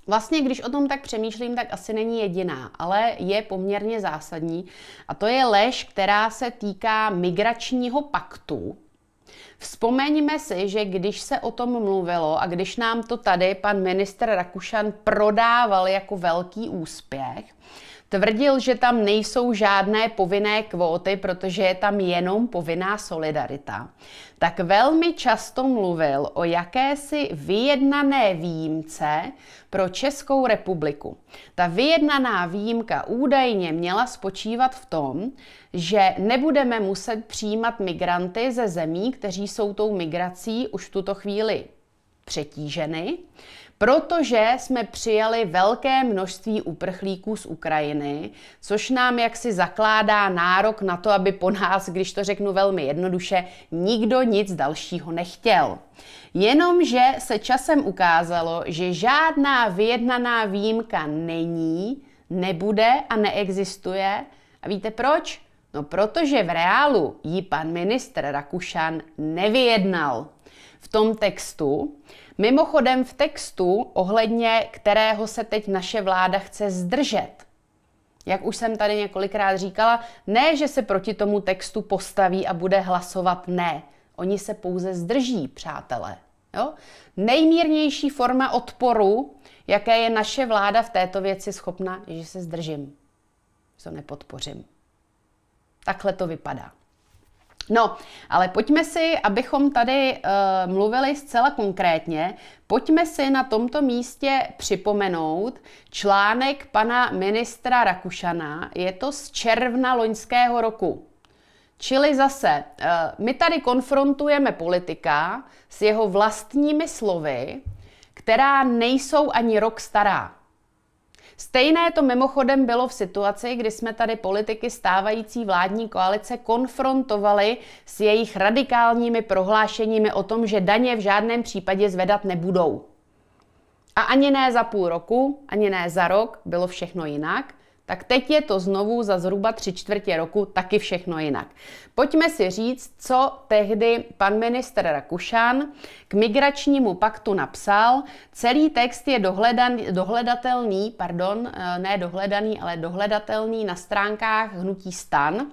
Speaker 1: Vlastně, když o tom tak přemýšlím, tak asi není jediná, ale je poměrně zásadní. A to je lež, která se týká migračního paktu, Vzpomeňme si, že když se o tom mluvilo a když nám to tady pan minister Rakušan prodával jako velký úspěch, Tvrdil, že tam nejsou žádné povinné kvóty, protože je tam jenom povinná solidarita. Tak velmi často mluvil o jakési vyjednané výjimce pro Českou republiku. Ta vyjednaná výjimka údajně měla spočívat v tom, že nebudeme muset přijímat migranty ze zemí, kteří jsou tou migrací už v tuto chvíli přetíženy protože jsme přijali velké množství uprchlíků z Ukrajiny, což nám jaksi zakládá nárok na to, aby po nás, když to řeknu velmi jednoduše, nikdo nic dalšího nechtěl. Jenomže se časem ukázalo, že žádná vyjednaná výjimka není, nebude a neexistuje. A víte proč? No protože v reálu ji pan ministr Rakušan nevyjednal. V tom textu Mimochodem v textu, ohledně kterého se teď naše vláda chce zdržet, jak už jsem tady několikrát říkala, ne, že se proti tomu textu postaví a bude hlasovat ne. Oni se pouze zdrží, přátelé. Jo? Nejmírnější forma odporu, jaké je naše vláda v této věci schopna, je, že se zdržím, že to nepodpořím. Takhle to vypadá. No, ale pojďme si, abychom tady uh, mluvili zcela konkrétně, pojďme si na tomto místě připomenout článek pana ministra Rakušana. Je to z června loňského roku. Čili zase, uh, my tady konfrontujeme politika s jeho vlastními slovy, která nejsou ani rok stará. Stejné to mimochodem bylo v situaci, kdy jsme tady politiky stávající vládní koalice konfrontovali s jejich radikálními prohlášeními o tom, že daně v žádném případě zvedat nebudou. A ani ne za půl roku, ani ne za rok, bylo všechno jinak tak teď je to znovu za zhruba tři čtvrtě roku taky všechno jinak. Pojďme si říct, co tehdy pan minister Rakušan k migračnímu paktu napsal. Celý text je dohledan, dohledatelný, pardon, eh, ne dohledaný, ale dohledatelný na stránkách Hnutí stan.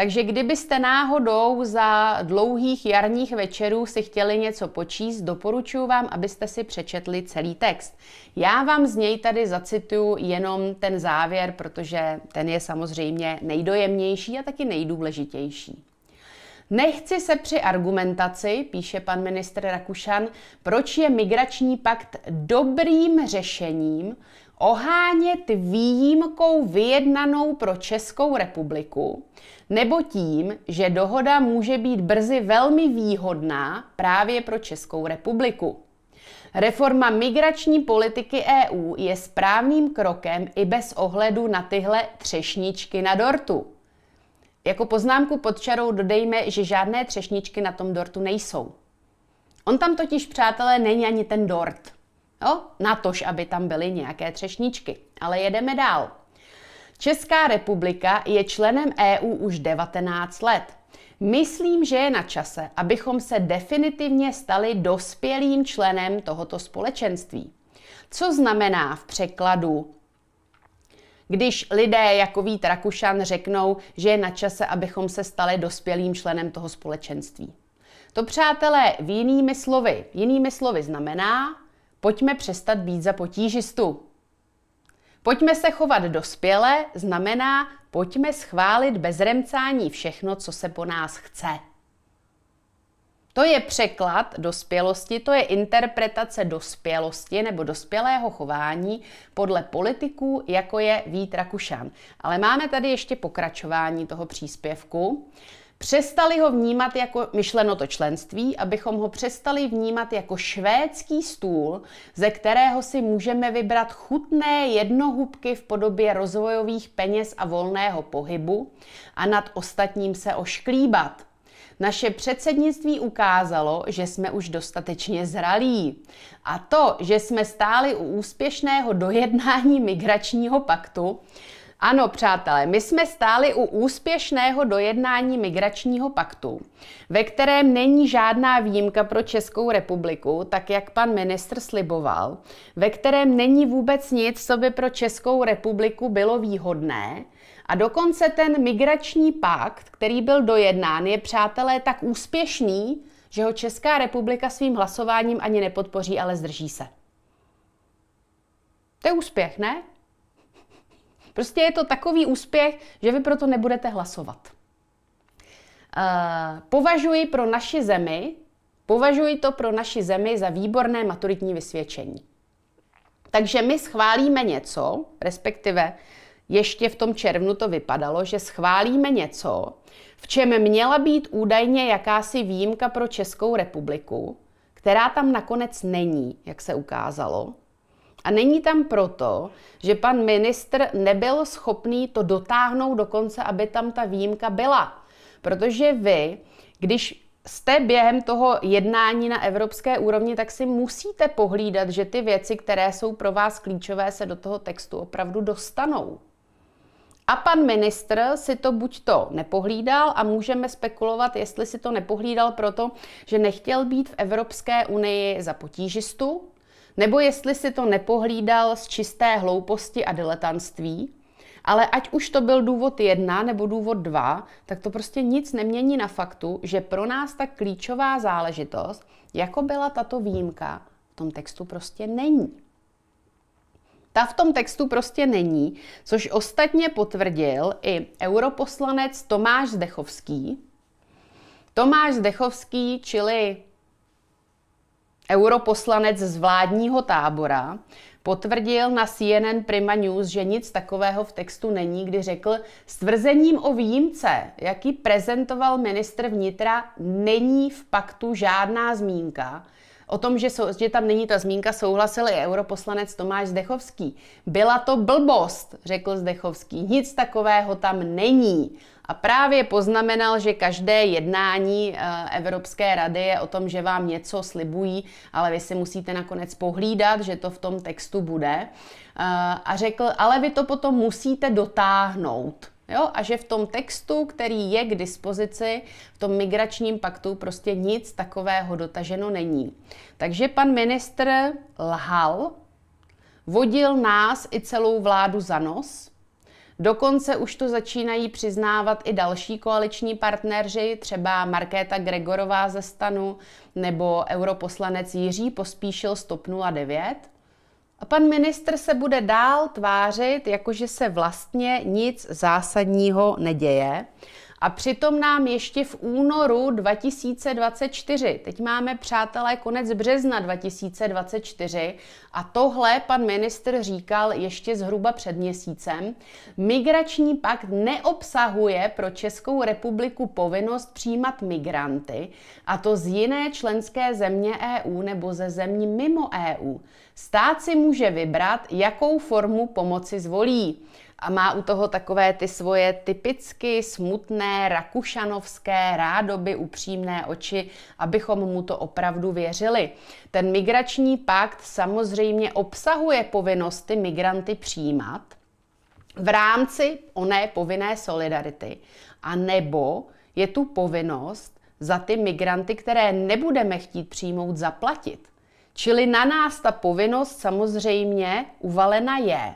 Speaker 1: Takže kdybyste náhodou za dlouhých jarních večerů si chtěli něco počíst, doporučuji vám, abyste si přečetli celý text. Já vám z něj tady zacituju jenom ten závěr, protože ten je samozřejmě nejdojemnější a taky nejdůležitější. Nechci se při argumentaci, píše pan ministr Rakušan, proč je migrační pakt dobrým řešením, ohánět výjimkou vyjednanou pro Českou republiku, nebo tím, že dohoda může být brzy velmi výhodná právě pro Českou republiku. Reforma migrační politiky EU je správným krokem i bez ohledu na tyhle třešničky na dortu. Jako poznámku pod čarou dodejme, že žádné třešničky na tom dortu nejsou. On tam totiž, přátelé, není ani ten dort. Jo? No, natož, aby tam byly nějaké třešničky. Ale jedeme dál. Česká republika je členem EU už 19 let. Myslím, že je na čase, abychom se definitivně stali dospělým členem tohoto společenství. Co znamená v překladu když lidé jako Vít Rakušan řeknou, že je na čase, abychom se stali dospělým členem toho společenství. To, přátelé, v jinými slovy, jinými slovy znamená, Pojďme přestat být za potížistu. Pojďme se chovat dospěle znamená pojďme schválit bez remcání všechno, co se po nás chce. To je překlad dospělosti, to je interpretace dospělosti nebo dospělého chování podle politiků, jako je Vít Rakušan. Ale máme tady ještě pokračování toho příspěvku. Přestali ho vnímat jako myšleno to členství, abychom ho přestali vnímat jako švédský stůl, ze kterého si můžeme vybrat chutné jednohubky v podobě rozvojových peněz a volného pohybu a nad ostatním se ošklíbat. Naše předsednictví ukázalo, že jsme už dostatečně zralí. A to, že jsme stáli u úspěšného dojednání migračního paktu, ano, přátelé, my jsme stáli u úspěšného dojednání migračního paktu, ve kterém není žádná výjimka pro Českou republiku, tak jak pan ministr sliboval, ve kterém není vůbec nic, co by pro Českou republiku bylo výhodné. A dokonce ten migrační pakt, který byl dojednán, je, přátelé, tak úspěšný, že ho Česká republika svým hlasováním ani nepodpoří, ale zdrží se. To je úspěch, ne? Prostě je to takový úspěch, že vy proto nebudete hlasovat. Uh, považuji pro naši zemi, považuji to pro naši zemi za výborné maturitní vysvědčení. Takže my schválíme něco, respektive ještě v tom červnu to vypadalo, že schválíme něco, v čem měla být údajně jakási výjimka pro Českou republiku, která tam nakonec není, jak se ukázalo. A není tam proto, že pan ministr nebyl schopný to dotáhnout do konce, aby tam ta výjimka byla. Protože vy, když jste během toho jednání na evropské úrovni, tak si musíte pohlídat, že ty věci, které jsou pro vás klíčové, se do toho textu opravdu dostanou. A pan ministr si to buď to nepohlídal a můžeme spekulovat, jestli si to nepohlídal proto, že nechtěl být v Evropské unii za potížistu, nebo jestli si to nepohlídal z čisté hlouposti a diletanství, ale ať už to byl důvod jedna nebo důvod dva, tak to prostě nic nemění na faktu, že pro nás tak klíčová záležitost, jako byla tato výjimka, v tom textu prostě není. Ta v tom textu prostě není, což ostatně potvrdil i europoslanec Tomáš Zdechovský. Tomáš Zdechovský, čili Europoslanec z vládního tábora potvrdil na CNN Prima News, že nic takového v textu není, kdy řekl, s tvrzením o výjimce, jaký prezentoval ministr vnitra, není v paktu žádná zmínka. O tom, že, sou, že tam není ta zmínka, souhlasil i europoslanec Tomáš Zdechovský. Byla to blbost, řekl Zdechovský. Nic takového tam není. A právě poznamenal, že každé jednání eh, Evropské rady je o tom, že vám něco slibují, ale vy si musíte nakonec pohlídat, že to v tom textu bude. Eh, a řekl, ale vy to potom musíte dotáhnout. Jo? A že v tom textu, který je k dispozici, v tom migračním paktu, prostě nic takového dotaženo není. Takže pan ministr lhal, vodil nás i celou vládu za nos Dokonce už to začínají přiznávat i další koaliční partneři, třeba Markéta Gregorová ze stanu nebo europoslanec Jiří Pospíšil z TOP 09. A pan ministr se bude dál tvářit, jakože se vlastně nic zásadního neděje, a přitom nám ještě v únoru 2024, teď máme přátelé konec března 2024, a tohle pan ministr říkal ještě zhruba před měsícem, migrační pakt neobsahuje pro Českou republiku povinnost přijímat migranty, a to z jiné členské země EU nebo ze zemí mimo EU. Stát si může vybrat, jakou formu pomoci zvolí a má u toho takové ty svoje typicky smutné, rakušanovské, rádoby upřímné oči, abychom mu to opravdu věřili. Ten migrační pakt samozřejmě obsahuje povinnosti migranty přijímat v rámci oné povinné solidarity. A nebo je tu povinnost za ty migranty, které nebudeme chtít přijmout, zaplatit. Čili na nás ta povinnost samozřejmě uvalena je.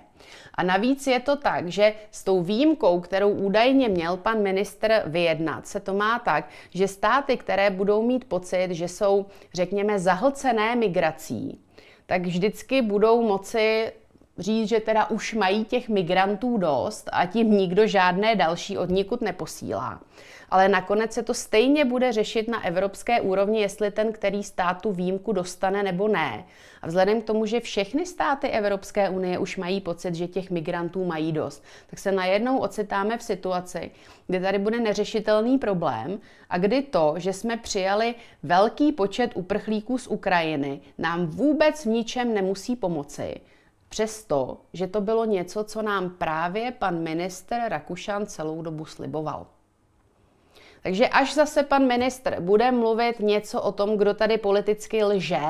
Speaker 1: A navíc je to tak, že s tou výjimkou, kterou údajně měl pan ministr vyjednat, se to má tak, že státy, které budou mít pocit, že jsou, řekněme, zahlcené migrací, tak vždycky budou moci říct, že teda už mají těch migrantů dost a tím nikdo žádné další od nikud neposílá. Ale nakonec se to stejně bude řešit na evropské úrovni, jestli ten, který stát tu výjimku dostane nebo ne. A vzhledem k tomu, že všechny státy Evropské unie už mají pocit, že těch migrantů mají dost, tak se najednou ocitáme v situaci, kde tady bude neřešitelný problém a kdy to, že jsme přijali velký počet uprchlíků z Ukrajiny, nám vůbec v ničem nemusí pomoci Přesto, že to bylo něco, co nám právě pan minister Rakušan celou dobu sliboval. Takže až zase pan ministr bude mluvit něco o tom, kdo tady politicky lže,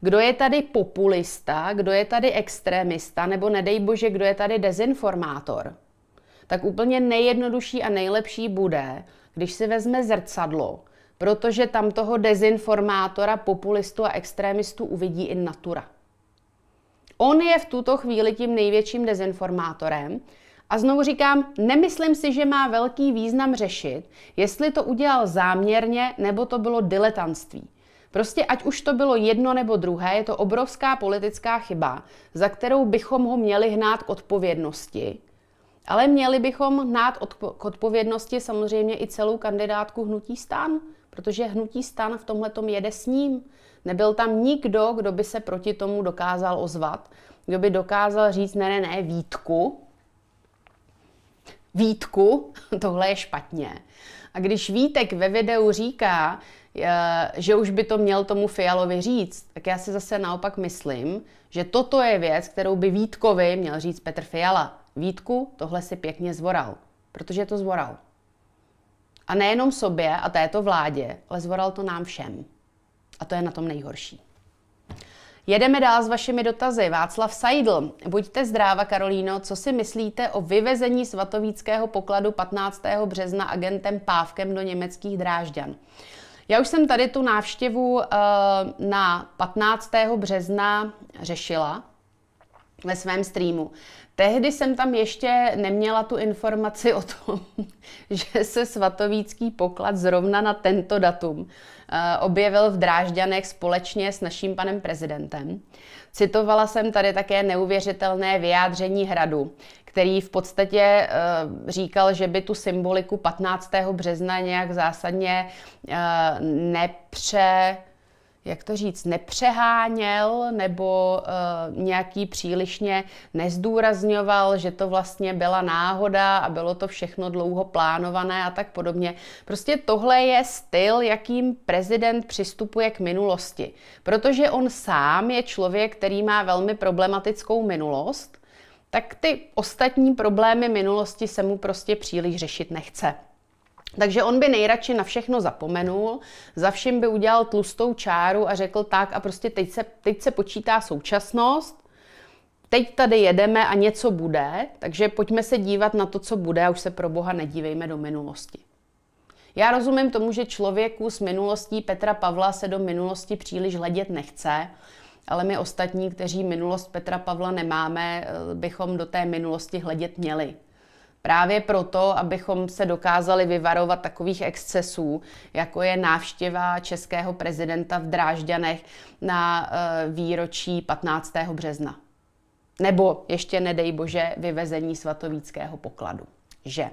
Speaker 1: kdo je tady populista, kdo je tady extremista, nebo nedej bože, kdo je tady dezinformátor, tak úplně nejjednodušší a nejlepší bude, když si vezme zrcadlo, protože tam toho dezinformátora, populistu a extremistu uvidí i natura. On je v tuto chvíli tím největším dezinformátorem. A znovu říkám, nemyslím si, že má velký význam řešit, jestli to udělal záměrně nebo to bylo diletantství. Prostě ať už to bylo jedno nebo druhé, je to obrovská politická chyba, za kterou bychom ho měli hnát k odpovědnosti. Ale měli bychom hnát odpo- k odpovědnosti samozřejmě i celou kandidátku hnutí stan, protože hnutí stan v tomhle jede s ním. Nebyl tam nikdo, kdo by se proti tomu dokázal ozvat, kdo by dokázal říct, ne, ne, ne, Vítku, Vítku, tohle je špatně. A když Vítek ve videu říká, že už by to měl tomu Fialovi říct, tak já si zase naopak myslím, že toto je věc, kterou by Vítkovi měl říct Petr Fiala. Vítku, tohle si pěkně zvoral, protože to zvoral. A nejenom sobě a této vládě, ale zvoral to nám všem. A to je na tom nejhorší. Jedeme dál s vašimi dotazy. Václav Seidl. Buďte zdráva, Karolíno. Co si myslíte o vyvezení svatovíckého pokladu 15. března agentem Pávkem do německých Drážďan? Já už jsem tady tu návštěvu eh, na 15. března řešila ve svém streamu. Tehdy jsem tam ještě neměla tu informaci o tom, že se svatovícký poklad zrovna na tento datum Eh, objevil v Drážďanech společně s naším panem prezidentem. Citovala jsem tady také neuvěřitelné vyjádření hradu, který v podstatě eh, říkal, že by tu symboliku 15. března nějak zásadně eh, nepře jak to říct, nepřeháněl nebo uh, nějaký přílišně nezdůrazňoval, že to vlastně byla náhoda a bylo to všechno dlouho plánované a tak podobně. Prostě tohle je styl, jakým prezident přistupuje k minulosti. Protože on sám je člověk, který má velmi problematickou minulost, tak ty ostatní problémy minulosti se mu prostě příliš řešit nechce. Takže on by nejradši na všechno zapomenul, za vším by udělal tlustou čáru a řekl tak a prostě teď se, teď se počítá současnost, teď tady jedeme a něco bude, takže pojďme se dívat na to, co bude a už se pro boha nedívejme do minulosti. Já rozumím tomu, že člověku s minulostí Petra Pavla se do minulosti příliš hledět nechce, ale my ostatní, kteří minulost Petra Pavla nemáme, eh, bychom do té minulosti hledět měli. Právě proto, abychom se dokázali vyvarovat takových excesů, jako je návštěva českého prezidenta v Drážďanech na e, výročí 15. března. Nebo ještě nedej bože vyvezení svatovíckého pokladu. Že?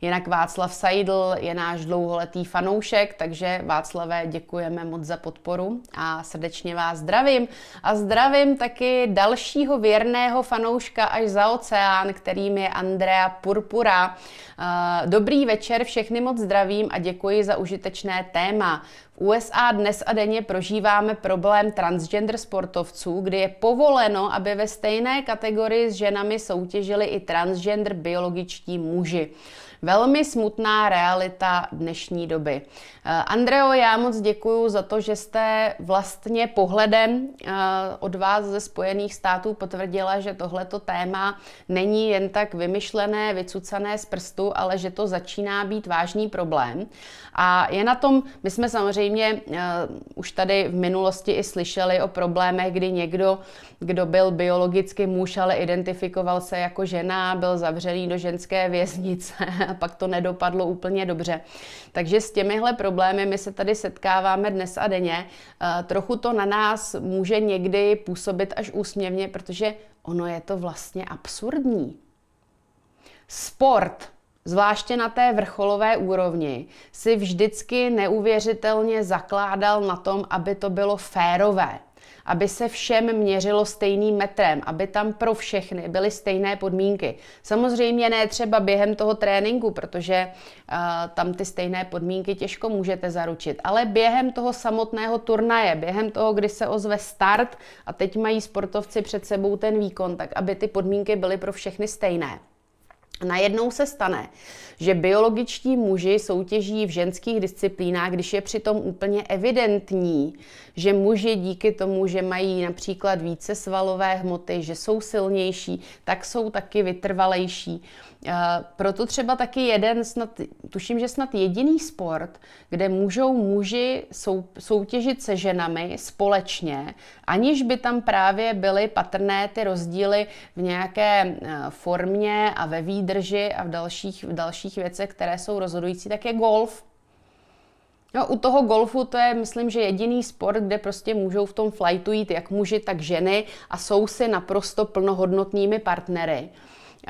Speaker 1: Jinak Václav Sajdl je náš dlouholetý fanoušek, takže Václavé děkujeme moc za podporu a srdečně vás zdravím. A zdravím taky dalšího věrného fanouška až za oceán, kterým je Andrea Purpura. Eh, dobrý večer, všechny moc zdravím a děkuji za užitečné téma. USA dnes a denně prožíváme problém transgender sportovců, kdy je povoleno, aby ve stejné kategorii s ženami soutěžili i transgender biologičtí muži velmi smutná realita dnešní doby. Eh, Andreo, já moc děkuji za to, že jste vlastně pohledem eh, od vás ze Spojených států potvrdila, že tohleto téma není jen tak vymyšlené, vycucané z prstu, ale že to začíná být vážný problém. A je na tom, my jsme samozřejmě uh, už tady v minulosti i slyšeli o problémech, kdy někdo, kdo byl biologicky muž, ale identifikoval se jako žena, byl zavřený do ženské věznice a pak to nedopadlo úplně dobře. Takže s těmihle problémy my se tady setkáváme dnes a denně. Eh, trochu to na nás může někdy působit až úsměvně, protože ono je to vlastně absurdní. Sport, zvláště na té vrcholové úrovni, si vždycky neuvěřitelně zakládal na tom, aby to bylo férové aby se všem měřilo stejným metrem, aby tam pro všechny byly stejné podmínky. Samozřejmě ne třeba během toho tréninku, protože uh, tam ty stejné podmínky těžko můžete zaručit, ale během toho samotného turnaje, během toho, kdy se ozve start a teď mají sportovci před sebou ten výkon, tak aby ty podmínky byly pro všechny stejné. Najednou se stane, že biologičtí muži soutěží v ženských disciplínách, když je přitom úplně evidentní, že muži díky tomu, že mají například více svalové hmoty, že jsou silnější, tak jsou taky vytrvalejší. Eh, proto třeba taky jeden, snad, tuším, že snad jediný sport, kde můžou muži sou, soutěžit se ženami společně, aniž by tam právě byly patrné ty rozdíly v nějaké eh, formě a ve výdrži a v dalších, v dalších věcech, které jsou rozhodující, tak je golf. No, u toho golfu to je, myslím, že jediný sport, kde prostě můžou v tom flightu jít jak muži, tak ženy a jsou si naprosto plnohodnotnými partnery.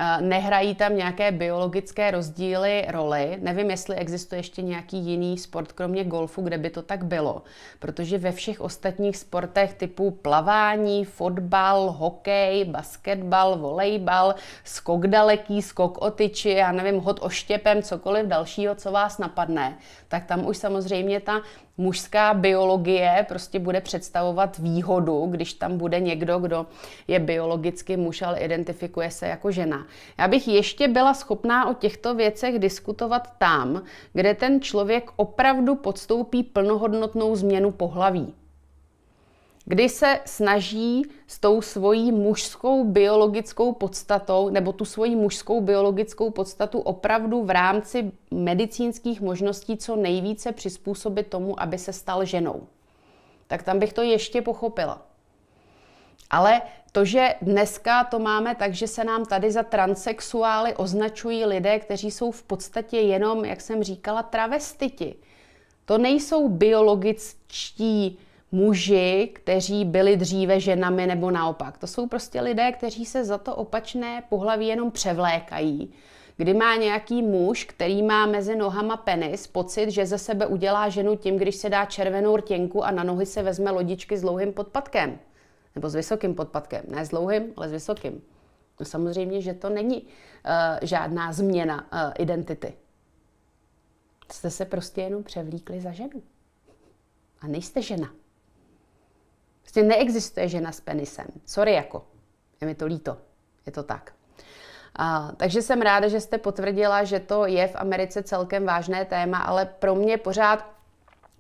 Speaker 1: Eh, nehrají tam nějaké biologické rozdíly roli. Nevím, jestli existuje ještě nějaký jiný sport, kromě golfu, kde by to tak bylo. Protože ve všech ostatních sportech typu plavání, fotbal, hokej, basketbal, volejbal, skok daleký, skok o tyči, já nevím, hod oštěpem, cokoliv dalšího, co vás napadne, tak tam už samozřejmě ta mužská biologie prostě bude představovat výhodu, když tam bude někdo, kdo je biologicky muž, ale identifikuje se jako žena. Já bych ještě byla schopná o těchto věcech diskutovat tam, kde ten člověk opravdu podstoupí plnohodnotnou změnu pohlaví kdy se snaží s tou svojí mužskou biologickou podstatou nebo tu svoji mužskou biologickou podstatu opravdu v rámci medicínských možností co nejvíce přizpůsobit tomu, aby se stal ženou. Tak tam bych to ještě pochopila. Ale to, že dneska to máme tak, že se nám tady za transexuály označují lidé, kteří jsou v podstatě jenom, jak jsem říkala, travestiti. To nejsou biologičtí muži, kteří byli dříve ženami nebo naopak. To jsou prostě lidé, kteří se za to opačné pohlaví jenom převlékají. Kdy má nějaký muž, který má mezi nohama penis, pocit, že ze sebe udělá ženu tím, když se dá červenou rtěnku a na nohy se vezme lodičky s dlouhým podpatkem. Nebo s vysokým podpatkem. Ne s dlouhým, ale s vysokým. No samozřejmě, že to není uh, žádná změna uh, identity. Jste se prostě jenom převlíkli za ženu. A nejste žena. Prostě neexistuje žena s penisem. Sorry jako. Je mi to líto. Je to tak. A, takže jsem ráda, že jste potvrdila, že to je v Americe celkem vážné téma, ale pro mě pořád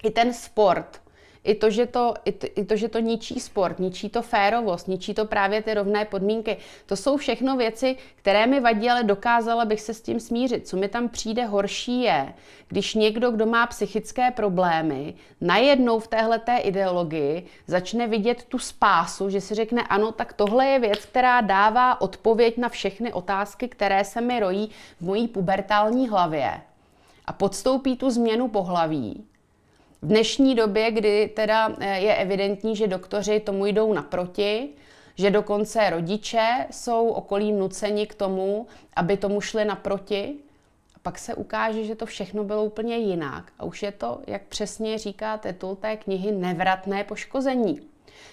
Speaker 1: i ten sport i to, že to, i to, i to, že to ničí sport, ničí to férovost, ničí to právě ty rovné podmínky. To jsou všechno věci, které mi vadí, ale dokázala bych se s tím smířit. Co mi tam přijde horší je, když někdo, kdo má psychické problémy, najednou v téhle té ideologii začne vidět tu spásu, že si řekne, ano, tak tohle je věc, která dává odpověď na všechny otázky, které se mi rojí v mojí pubertální hlavě a podstoupí tu změnu pohlaví v dnešní době, kdy teda eh, je evidentní, že doktoři tomu jdou naproti, že dokonce rodiče jsou okolím nuceni k tomu, aby tomu šli naproti, a pak se ukáže, že to všechno bylo úplně jinak. A už je to, jak přesně říká titul té knihy, nevratné poškození.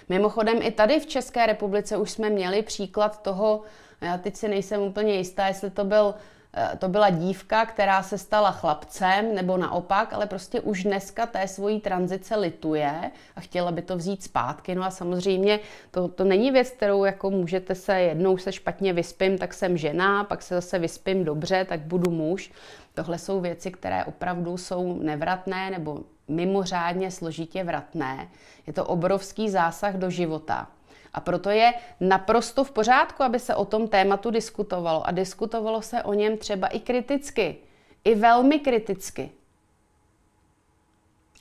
Speaker 1: Mimochodem i tady v České republice už jsme měli příklad toho, já teď si nejsem úplně jistá, jestli to byl Eh, to byla dívka, která se stala chlapcem, nebo naopak, ale prostě už dneska té svojí tranzice lituje a chtěla by to vzít zpátky. No a samozřejmě to, to není věc, kterou jako můžete se jednou se špatně vyspím, tak jsem žena, pak se zase vyspím dobře, tak budu muž. Tohle jsou věci, které opravdu jsou nevratné nebo mimořádně složitě vratné. Je to obrovský zásah do života. A proto je naprosto v pořádku, aby se o tom tématu diskutovalo. A diskutovalo se o něm třeba i kriticky, i velmi kriticky.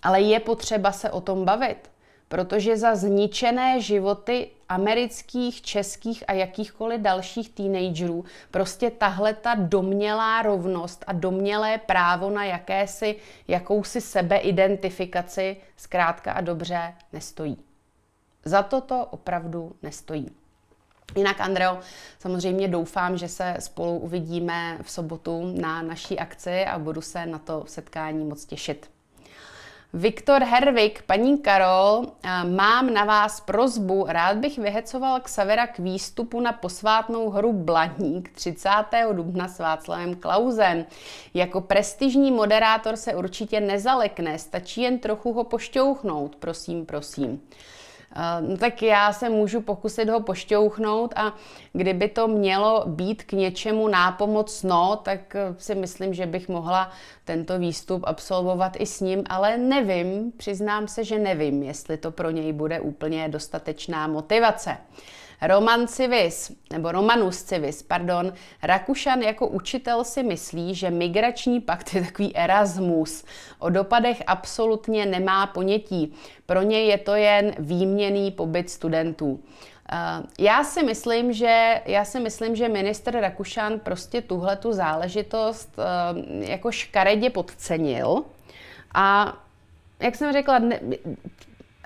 Speaker 1: Ale je potřeba se o tom bavit, protože za zničené životy amerických, českých a jakýchkoliv dalších teenagerů prostě tahle ta domnělá rovnost a domělé právo na jakési, jakousi sebeidentifikaci zkrátka a dobře nestojí. Za to to opravdu nestojí. Jinak, Andreo, samozřejmě doufám, že se spolu uvidíme v sobotu na naší akci a budu se na to setkání moc těšit. Viktor Hervik, paní Karol, eh, mám na vás prozbu. Rád bych vyhecoval Xavera k výstupu na posvátnou hru Blaník 30. dubna s Václavem Klausem. Jako prestižní moderátor se určitě nezalekne, stačí jen trochu ho pošťouchnout, prosím, prosím. Eh, no tak já se můžu pokusit ho pošťouchnout a kdyby to mělo být k něčemu nápomocno, tak eh, si myslím, že bych mohla tento výstup absolvovat i s ním, ale nevím, přiznám se, že nevím, jestli to pro něj bude úplně dostatečná motivace. Roman Civis, nebo Romanus Civis, pardon, Rakušan jako učitel si myslí, že migrační pakt je takový Erasmus. O dopadech absolutně nemá ponětí. Pro něj je to jen výměný pobyt studentů. Eh, já si myslím, že, já si myslím, že minister Rakušan prostě tuhle tu záležitost eh, jako škaredě podcenil a jak jsem řekla,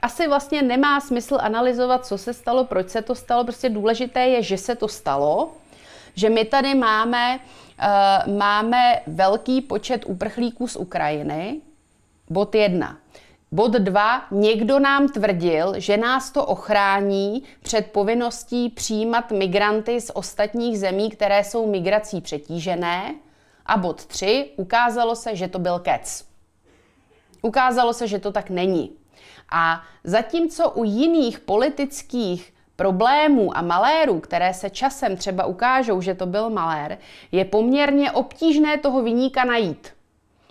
Speaker 1: asi vlastně nemá smysl analyzovat, co se stalo, proč se to stalo. Prostě důležité je, že se to stalo, že my tady máme, uh, máme velký počet uprchlíků z Ukrajiny. Bod jedna. Bod dva. Někdo nám tvrdil, že nás to ochrání před povinností přijímat migranty z ostatních zemí, které jsou migrací přetížené. A bod tři. Ukázalo se, že to byl kec. Ukázalo se, že to tak není. A zatímco u jiných politických problémů a malérů, které se časem třeba ukážou, že to byl malér, je poměrně obtížné toho vyníka najít.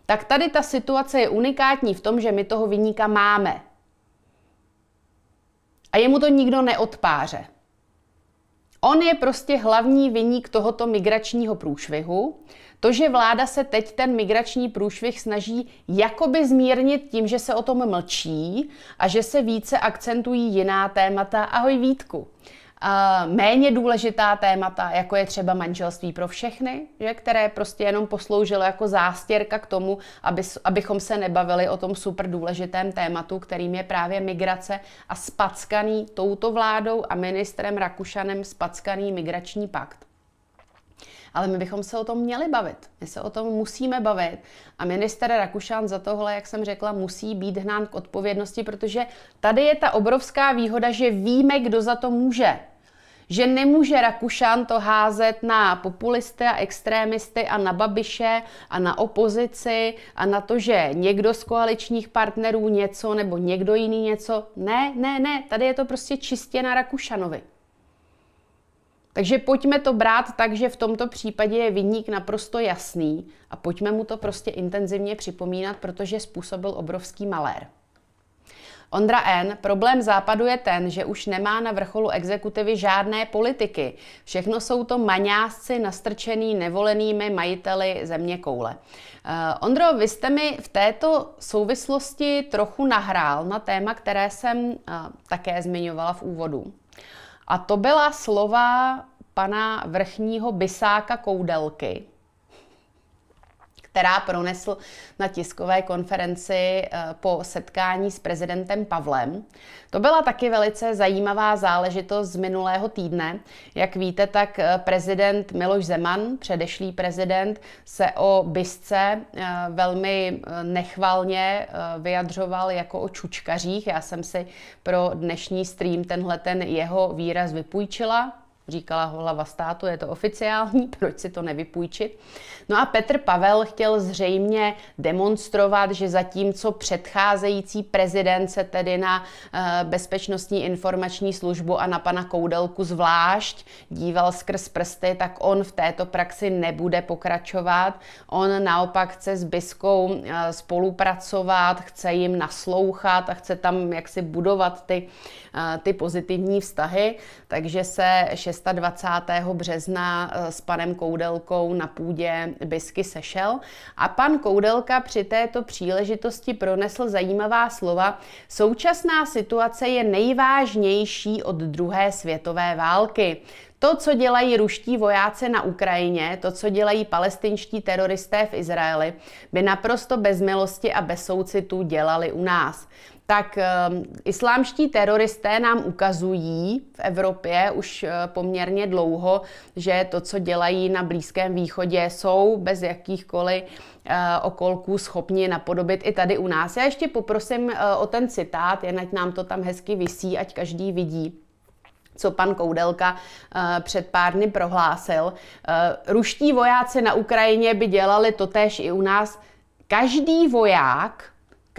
Speaker 1: Tak tady ta situace je unikátní v tom, že my toho vyníka máme. A jemu to nikdo neodpáře. On je prostě hlavní vyník tohoto migračního průšvihu, to, že vláda se teď ten migrační průšvih snaží jakoby zmírnit tím, že se o tom mlčí a že se více akcentují jiná témata. Ahoj Vítku. a méně důležitá témata, jako je třeba manželství pro všechny, že, které prostě jenom posloužilo jako zástěrka k tomu, aby, abychom se nebavili o tom super důležitém tématu, kterým je právě migrace a spackaný touto vládou a ministrem Rakušanem spackaný migrační pakt ale my bychom se o tom měli bavit. My se o tom musíme bavit. A minister Rakušan za tohle, jak jsem řekla, musí být hnán k odpovědnosti, protože tady je ta obrovská výhoda, že víme, kdo za to může že nemůže Rakušan to házet na populisty a extrémisty a na Babiše a na opozici a na to, že někdo z koaličních partnerů něco nebo někdo jiný něco. Ne, ne, ne, tady je to prostě čistě na Rakušanovi. Takže pojďme to brát tak, že v tomto případě je vyník naprosto jasný a pojďme mu to prostě intenzivně připomínat, protože způsobil obrovský malér. Ondra N. Problém západu je ten, že už nemá na vrcholu exekutivy žádné politiky. Všechno jsou to maňásci nastrčený nevolenými majiteli země koule. Uh, Ondro, vy jste mi v této souvislosti trochu nahrál na téma, které jsem uh, také zmiňovala v úvodu. A to byla slova pana vrchního bisáka Koudelky, která pronesl na tiskové konferenci eh, po setkání s prezidentem Pavlem. To byla taky velice zajímavá záležitost z minulého týdne. Jak víte, tak eh, prezident Miloš Zeman, předešlý prezident, se o bisce eh, velmi nechvalně vyjadřoval jako o čučkařích. Já jsem si pro dnešní stream tenhle ten jeho výraz vypůjčila. Říkala ho hlava státu, je to oficiální, proč si to nevypůjčit? No a Petr Pavel chtěl zřejmě demonstrovat, že zatímco předcházející prezident se tedy na eh, bezpečnostní informační službu a na pana Koudelku zvlášť díval skrz prsty, tak on v této praxi nebude pokračovat. On naopak chce s Biskou eh, spolupracovat, chce jim naslouchat a chce tam jaksi budovat ty, eh, ty pozitivní vztahy. Takže se 6. 26. března eh, s panem Koudelkou na půdě Bisky sešel a pan Koudelka při této příležitosti pronesl zajímavá slova. Současná situace je nejvážnější od druhé světové války. To, co dělají ruští vojáci na Ukrajině, to, co dělají palestinští teroristé v Izraeli, by naprosto bez milosti a bez soucitu dělali u nás tak um, islámští teroristé nám ukazují v Evropě už uh, poměrně dlouho, že to, co dělají na Blízkém východě, jsou bez jakýchkoliv uh, okolků schopni napodobit i tady u nás. Já ještě poprosím uh, o ten citát, jen ať nám to tam hezky vysí, ať každý vidí co pan Koudelka uh, před pár dny prohlásil. Uh, ruští vojáci na Ukrajině by dělali totéž i u nás. Každý voják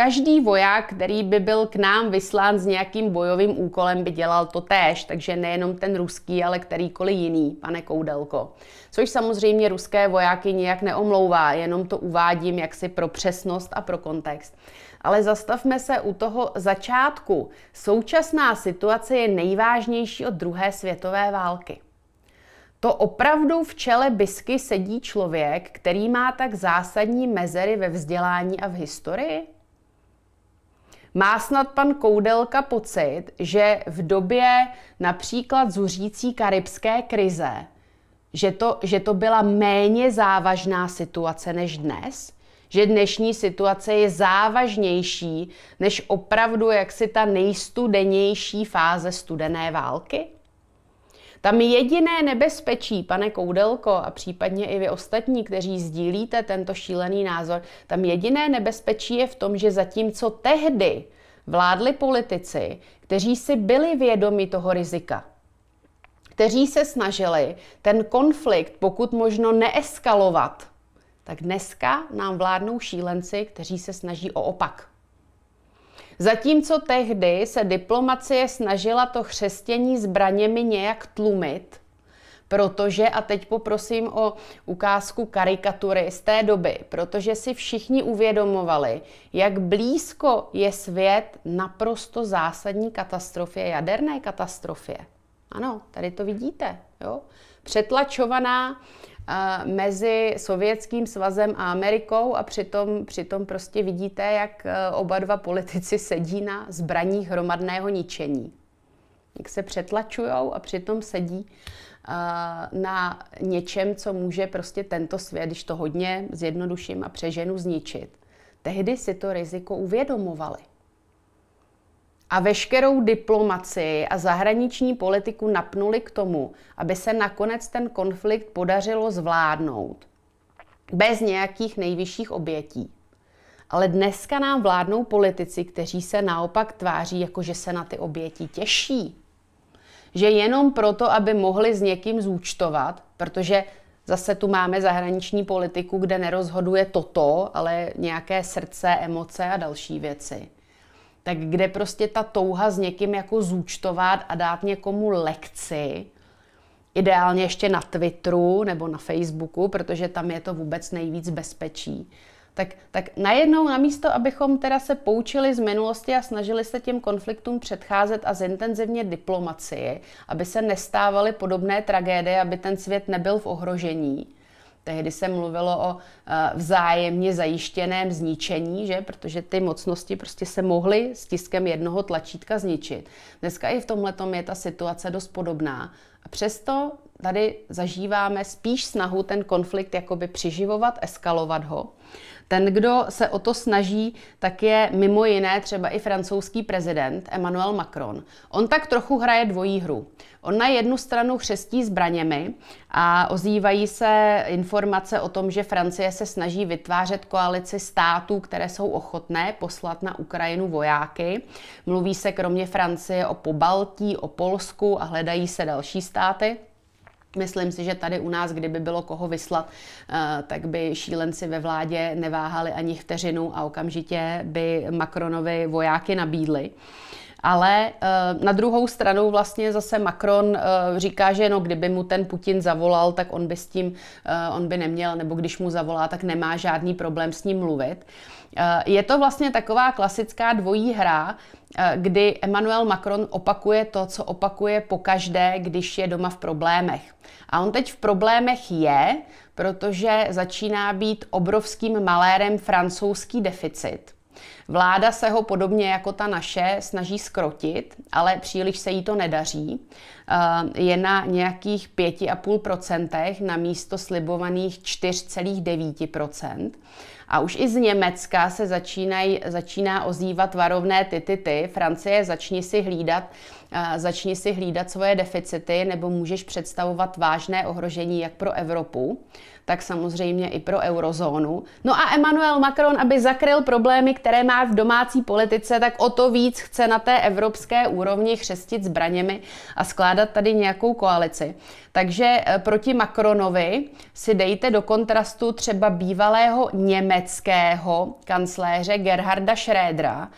Speaker 1: Každý voják, který by byl k nám vyslán s nějakým bojovým úkolem, by dělal to též, takže nejenom ten ruský, ale kterýkoliv jiný, pane Koudelko. Což samozřejmě ruské vojáky nijak neomlouvá, jenom to uvádím jaksi pro přesnost a pro kontext. Ale zastavme se u toho začátku. Současná situace je nejvážnější od druhé světové války. To opravdu v čele bisky sedí člověk, který má tak zásadní mezery ve vzdělání a v historii? Má snad pan Koudelka pocit, že v době například zuřící karibské krize, že to, že to byla méně závažná situace než dnes? Že dnešní situace je závažnější než opravdu jaksi ta nejstudenější fáze studené války? Tam jediné nebezpečí, pane Koudelko a případně i vy ostatní, kteří sdílíte tento šílený názor, tam jediné nebezpečí je v tom, že zatímco tehdy vládli politici, kteří si byli vědomi toho rizika, kteří se snažili ten konflikt pokud možno neeskalovat, tak dneska nám vládnou šílenci, kteří se snaží o opak. Zatímco tehdy se diplomacie snažila to křestění zbraněmi nějak tlumit, protože, a teď poprosím o ukázku karikatury z té doby, protože si všichni uvědomovali, jak blízko je svět naprosto zásadní katastrofě, jaderné katastrofě. Ano, tady to vidíte. Jo? Přetlačovaná mezi Sovětským svazem a Amerikou a přitom, přitom prostě vidíte, jak e, oba dva politici sedí na zbraních hromadného ničení. Jak se přetlačují a přitom sedí e, na něčem, co může prostě tento svět, když to hodně zjednoduším a přeženu, zničit. Tehdy si to riziko uvědomovali a veškerou diplomaci a zahraniční politiku napnuli k tomu, aby se nakonec ten konflikt podařilo zvládnout bez nějakých nejvyšších obětí. Ale dneska nám vládnou politici, kteří se naopak tváří, jako že se na ty oběti těší. Že jenom proto, aby mohli s někým zúčtovat, protože zase tu máme zahraniční politiku, kde nerozhoduje toto, ale nějaké srdce, emoce a další věci tak kde prostě ta touha s někým jako zúčtovat a dát někomu lekci, ideálně ještě na Twitteru nebo na Facebooku, protože tam je to vůbec nejvíc bezpečí. Tak, tak najednou namísto, abychom teda se poučili z minulosti a snažili se těm konfliktům předcházet a zintenzivně diplomacii, aby se nestávaly podobné tragédie, aby ten svět nebyl v ohrožení, Tehdy se mluvilo o eh, vzájemně zajištěném zničení, že? protože ty mocnosti prostě se mohly stiskem jednoho tlačítka zničit. Dneska i v tomhle je ta situace dost podobná. A přesto tady zažíváme spíš snahu ten konflikt jakoby přiživovat, eskalovat ho. Ten, kdo se o to snaží, tak je mimo jiné třeba i francouzský prezident Emmanuel Macron. On tak trochu hraje dvojí hru. On na jednu stranu chřestí zbraněmi a ozývají se informace o tom, že Francie se snaží vytvářet koalici států, které jsou ochotné poslat na Ukrajinu vojáky. Mluví se kromě Francie o Pobaltí, o Polsku a hledají se další státy. Myslím si, že tady u nás, kdyby bylo koho vyslat, eh, tak by šílenci ve vládě neváhali ani vteřinu a okamžitě by Macronovi vojáky nabídli ale eh, na druhou stranu vlastně zase Macron eh, říká, že no, kdyby mu ten Putin zavolal, tak on by s tím, eh, on by neměl, nebo když mu zavolá, tak nemá žádný problém s ním mluvit. Je to vlastně taková klasická dvojí hra, kdy Emmanuel Macron opakuje to, co opakuje pokaždé, když je doma v problémech. A on teď v problémech je, protože začíná být obrovským malérem francouzský deficit. Vláda se ho podobně jako ta naše snaží skrotit, ale příliš se jí to nedaří. Eh, je na nějakých 5,5% na místo slibovaných 4,9%. A už i z Německa se začínaj, začíná ozývat varovné ty, ty, ty. Francie začni si hlídat začni si hlídat svoje deficity nebo můžeš představovat vážné ohrožení jak pro Evropu, tak samozřejmě i pro eurozónu. No a Emmanuel Macron, aby zakryl problémy, které má v domácí politice, tak o to víc chce na té evropské úrovni chřestit zbraněmi a skládat tady nějakou koalici. Takže eh, proti Macronovi si dejte do kontrastu třeba bývalého německého kancléře Gerharda Schrödera,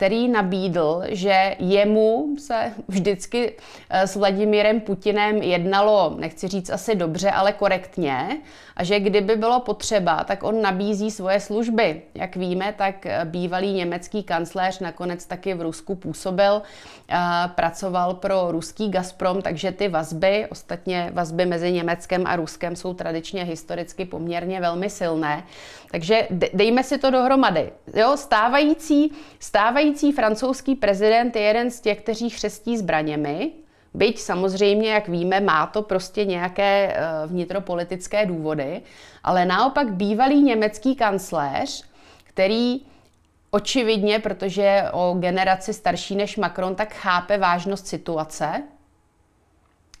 Speaker 1: který nabídl, že jemu se vždycky eh, s Vladimirem Putinem jednalo, nechci říct asi dobře, ale korektně a že kdyby bylo potřeba, tak on nabízí svoje služby. Jak víme, tak eh, bývalý německý kancléř nakonec taky v Rusku působil, eh, pracoval pro ruský Gazprom, takže ty vazby, ostatně vazby mezi Německem a Ruskem jsou tradičně historicky poměrně velmi silné. Takže dejme si to dohromady. Jo, stávající, stávající francouzský prezident je jeden z těch, kteří chřestí zbraněmi, Byť samozřejmě, jak víme, má to prostě nějaké eh, vnitropolitické důvody, ale naopak bývalý německý kancléř, který očividně, protože je o generaci starší než Macron, tak chápe vážnost situace,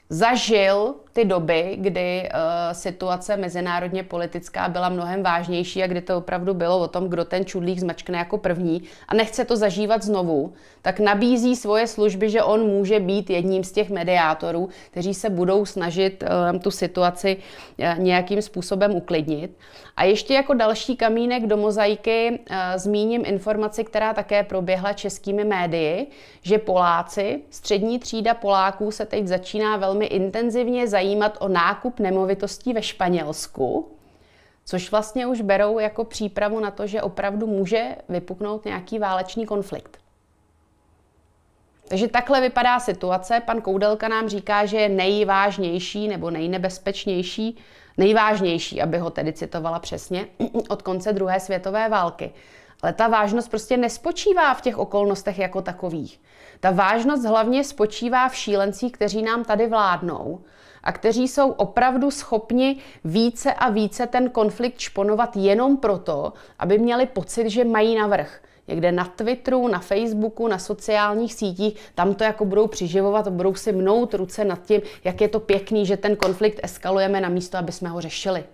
Speaker 1: zažil ty doby, kdy uh, situace mezinárodně politická byla mnohem vážnější a kdy to opravdu bylo o tom, kdo ten čudlík zmačkne jako první a nechce to zažívat znovu, tak nabízí svoje služby, že on může být jedním z těch mediátorů, kteří se budou snažit uh, tu situaci uh, nějakým způsobem uklidnit. A ještě jako další kamínek do mozaiky uh, zmíním informaci, která také proběhla českými médii, že Poláci, střední třída Poláků se teď začíná velmi intenzivně zajímat zajímat o nákup nemovitostí ve Španělsku, což vlastně už berou jako přípravu na to, že opravdu může vypuknout nějaký válečný konflikt. Takže takhle vypadá situace. Pan Koudelka nám říká, že je nejvážnější nebo nejnebezpečnější, nejvážnější, aby ho tedy citovala přesně, od konce druhé světové války. Ale ta vážnost prostě nespočívá v těch okolnostech jako takových. Ta vážnost hlavně spočívá v šílencích, kteří nám tady vládnou a kteří jsou opravdu schopni více a více ten konflikt šponovat jenom proto, aby měli pocit, že mají navrh někde na Twitteru, na Facebooku, na sociálních sítích, tam to jako budou přiživovat, budou si mnout ruce nad tím, jak je to pěkný, že ten konflikt eskalujeme na místo, aby jsme ho řešili.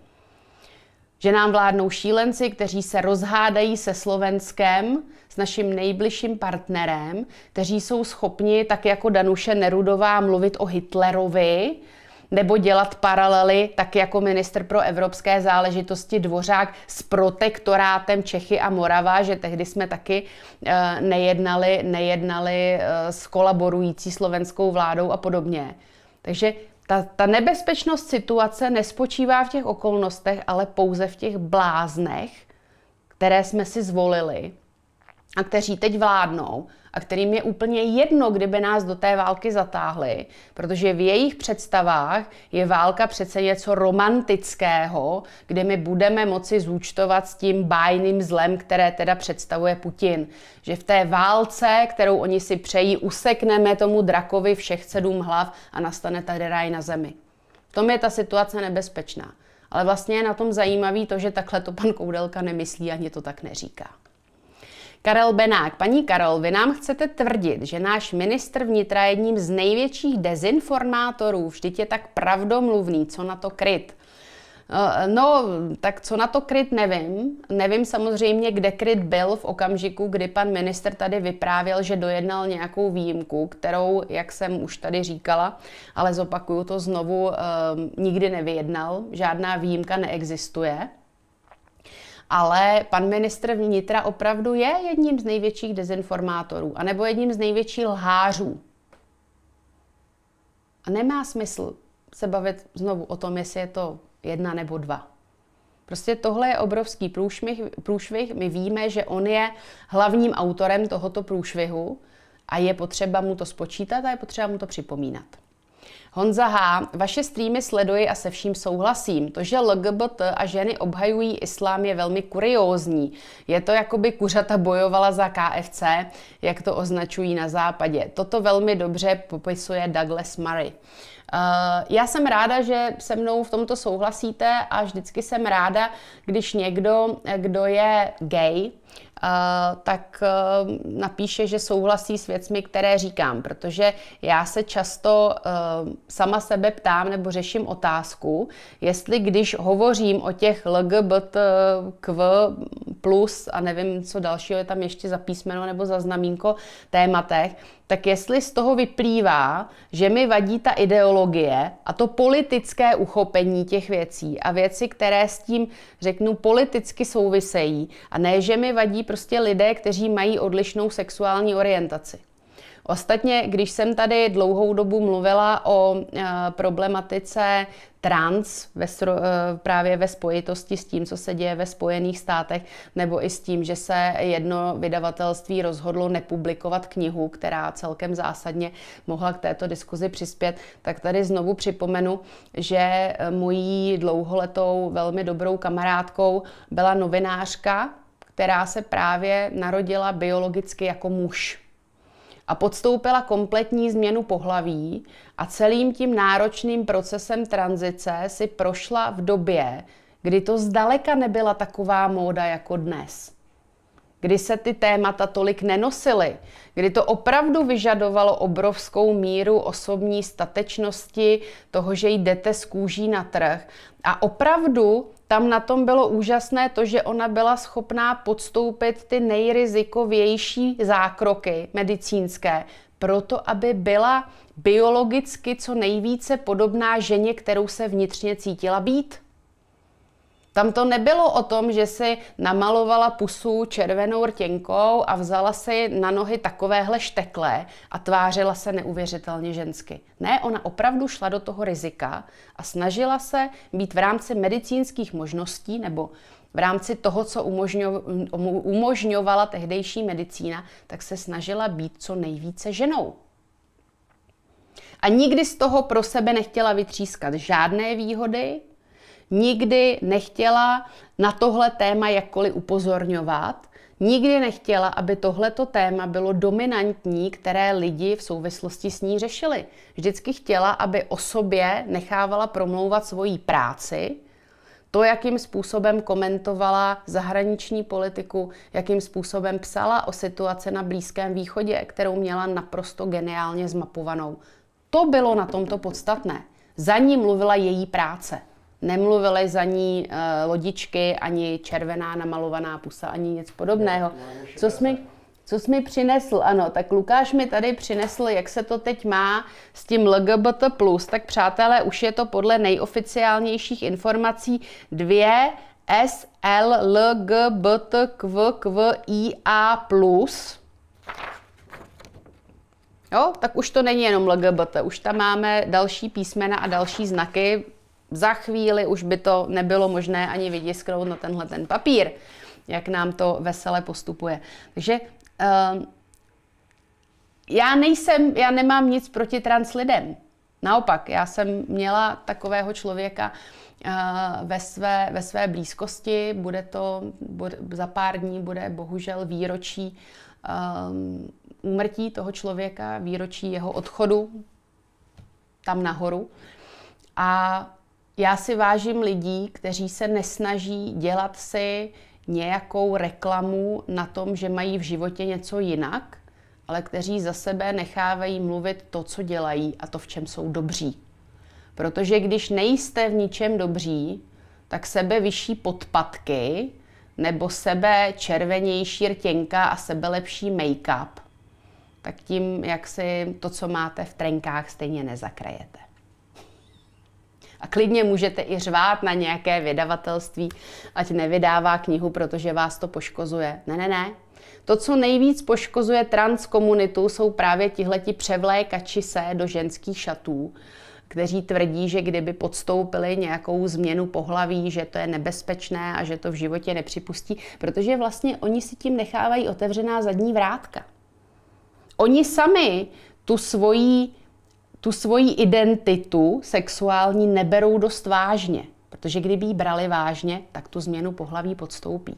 Speaker 1: Že nám vládnou šílenci, kteří se rozhádají se Slovenskem, s naším nejbližším partnerem, kteří jsou schopni, tak jako Danuše Nerudová, mluvit o Hitlerovi, nebo dělat paralely, tak jako minister pro evropské záležitosti Dvořák s protektorátem Čechy a Morava, že tehdy jsme taky eh, nejednali, nejednali eh, s kolaborující slovenskou vládou a podobně. Takže ta, ta nebezpečnost situace nespočívá v těch okolnostech, ale pouze v těch bláznech, které jsme si zvolili a kteří teď vládnou a kterým je úplně jedno, kdyby nás do té války zatáhli, protože v jejich představách je válka přece něco romantického, kde my budeme moci zúčtovat s tím bájným zlem, které teda představuje Putin. Že v té válce, kterou oni si přejí, usekneme tomu drakovi všech sedm hlav a nastane tady ráj na zemi. V tom je ta situace nebezpečná. Ale vlastně je na tom zajímavý to, že takhle to pan Koudelka nemyslí ani to tak neříká. Karel Benák. Paní Karol, vy nám chcete tvrdit, že náš ministr vnitra je jedním z největších dezinformátorů, vždyť je tak pravdomluvný, co na to kryt. Eh, no, tak co na to kryt nevím. Nevím samozřejmě, kde kryt byl v okamžiku, kdy pan minister tady vyprávěl, že dojednal nějakou výjimku, kterou, jak jsem už tady říkala, ale zopakuju to znovu, eh, nikdy nevyjednal. Žádná výjimka neexistuje ale pan ministr vnitra opravdu je jedním z největších dezinformátorů, anebo jedním z největších lhářů. A nemá smysl se bavit znovu o tom, jestli je to jedna nebo dva. Prostě tohle je obrovský průšvih, průšvih. My víme, že on je hlavním autorem tohoto průšvihu a je potřeba mu to spočítat a je potřeba mu to připomínat. Honza H. Vaše streamy sleduji a se vším souhlasím. To, že LGBT a ženy obhajují islám je velmi kuriózní. Je to jako by kuřata bojovala za KFC, jak to označují na západě. Toto velmi dobře popisuje Douglas Murray. Uh, já jsem ráda, že se mnou v tomto souhlasíte a vždycky jsem ráda, když někdo, eh, kdo je gay, tak e, napíše, že souhlasí s věcmi, které říkám, protože já se často e, sama sebe ptám nebo řeším otázku, jestli když hovořím o těch KV, plus a nevím, co dalšího je tam ještě za písmeno nebo za znamínko tématech, tak jestli z toho vyplývá, že mi vadí ta ideologie a to politické uchopení těch věcí a věci, které s tím, řeknu, politicky souvisejí a ne, že mi vadí prostě lidé, kteří mají odlišnou sexuální orientaci. Ostatně, když jsem tady dlouhou dobu mluvila o e, problematice trans ve, e, právě ve spojitosti s tím, co se děje ve Spojených státech, nebo i s tím, že se jedno vydavatelství rozhodlo nepublikovat knihu, která celkem zásadně mohla k této diskuzi přispět, tak tady znovu připomenu, že e, mojí dlouholetou velmi dobrou kamarádkou byla novinářka, která se právě narodila biologicky jako muž a podstoupila kompletní změnu pohlaví a celým tím náročným procesem tranzice si prošla v době, kdy to zdaleka nebyla taková móda jako dnes. Kdy se ty témata tolik nenosily, kdy to opravdu vyžadovalo obrovskou míru osobní statečnosti, toho, že jdete z kůží na trh a opravdu tam na tom bylo úžasné to, že ona byla schopná podstoupit ty nejrizikovější zákroky medicínské, proto aby byla biologicky co nejvíce podobná ženě, kterou se vnitřně cítila být. Tam to nebylo o tom, že si namalovala pusu červenou rtěnkou a vzala si na nohy takovéhle štekle a tvářila se neuvěřitelně žensky. Ne, ona opravdu šla do toho rizika a snažila se být v rámci medicínských možností nebo v rámci toho, co umožňovala tehdejší medicína, tak se snažila být co nejvíce ženou. A nikdy z toho pro sebe nechtěla vytřískat žádné výhody, nikdy nechtěla na tohle téma jakkoliv upozorňovat, nikdy nechtěla, aby tohleto téma bylo dominantní, které lidi v souvislosti s ní řešili. Vždycky chtěla, aby o sobě nechávala promlouvat svoji práci, to, jakým způsobem komentovala zahraniční politiku, jakým způsobem psala o situaci na Blízkém východě, kterou měla naprosto geniálně zmapovanou. To bylo na tomto podstatné. Za ní mluvila její práce. Nemluvily za ní uh, lodičky, ani červená namalovaná pusa, ani nic podobného. Co jsi mi, co jsi mi přinesl? Ano, tak Lukáš mi tady přinesl, jak se to teď má s tím LGBT+. Tak přátelé, už je to podle nejoficiálnějších informací dvě S, L, L, G, B, T, Q, Q, I, A+. Jo, tak už to není jenom LGBT, už tam máme další písmena a další znaky, za chvíli už by to nebylo možné ani vytisknout na tenhle ten papír, jak nám to vesele postupuje. Takže uh, já nejsem, já nemám nic proti trans lidem. Naopak, já jsem měla takového člověka uh, ve své, ve své blízkosti. Bude to, bude, za pár dní bude bohužel výročí um, úmrtí toho člověka, výročí jeho odchodu tam nahoru. A já si vážím lidí, kteří se nesnaží dělat si nějakou reklamu na tom, že mají v životě něco jinak, ale kteří za sebe nechávají mluvit to, co dělají a to, v čem jsou dobří. Protože když nejste v ničem dobří, tak sebe vyšší podpatky nebo sebe červenější rtěnka a sebe lepší make-up, tak tím, jak si to, co máte v trenkách, stejně nezakrajete. A klidně můžete i řvát na nějaké vydavatelství, ať nevydává knihu, protože vás to poškozuje. Ne, ne, ne. To, co nejvíc poškozuje trans komunitu, jsou právě tihleti převlékači se do ženských šatů, kteří tvrdí, že kdyby podstoupili nějakou změnu pohlaví, že to je nebezpečné a že to v životě nepřipustí, protože vlastně oni si tím nechávají otevřená zadní vrátka. Oni sami tu svoji tu svoji identitu sexuální neberou dost vážně. Protože kdyby ji brali vážně, tak tu změnu pohlaví podstoupí.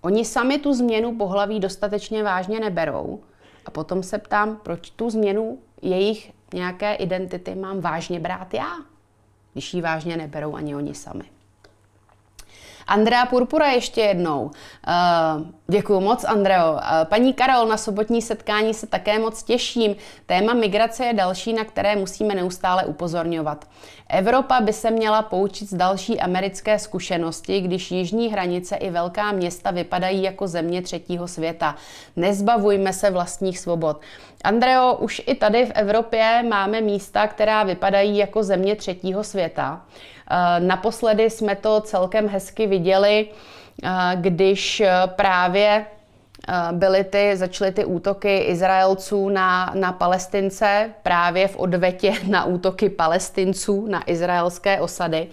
Speaker 1: Oni sami tu změnu pohlaví dostatečně vážně neberou a potom se ptám, proč tu změnu jejich nějaké identity mám vážně brát já, když ji vážně neberou ani oni sami. Andrea Purpura ještě jednou. Eh, Děkuji moc, Andreo. Eh, paní Karol, na sobotní setkání se také moc těším. Téma migrace je další, na které musíme neustále upozorňovat. Evropa by se měla poučit z další americké zkušenosti, když jižní hranice i velká města vypadají jako země třetího světa. Nezbavujme se vlastních svobod. Andreo, už i tady v Evropě máme místa, která vypadají jako země třetího světa. Eh, naposledy jsme to celkem hezky viděli, eh, když eh, právě byly ty, začaly ty útoky Izraelců na, na Palestince právě v odvetě na útoky Palestinců na izraelské osady.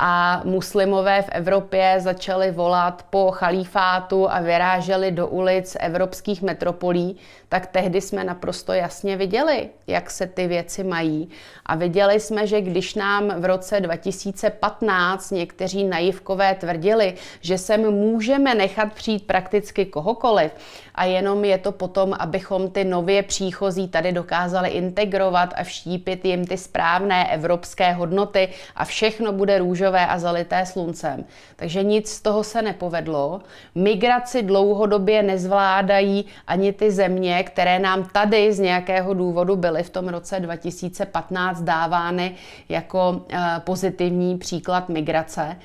Speaker 1: A muslimové v Evropě začali volat po chalífátu a vyráželi do ulic evropských metropolí tak tehdy jsme naprosto jasně viděli, jak se ty věci mají. A viděli jsme, že když nám v roce 2015 někteří naivkové tvrdili, že sem můžeme nechat přijít prakticky kohokoliv, a jenom je to potom, abychom ty nově příchozí tady dokázali integrovat a vštípit jim ty správné evropské hodnoty a všechno bude růžové a zalité sluncem. Takže nic z toho se nepovedlo. Migraci dlouhodobě nezvládají ani ty země, které nám tady z nějakého důvodu byly v tom roce 2015 dávány jako eh, pozitivní příklad migrace.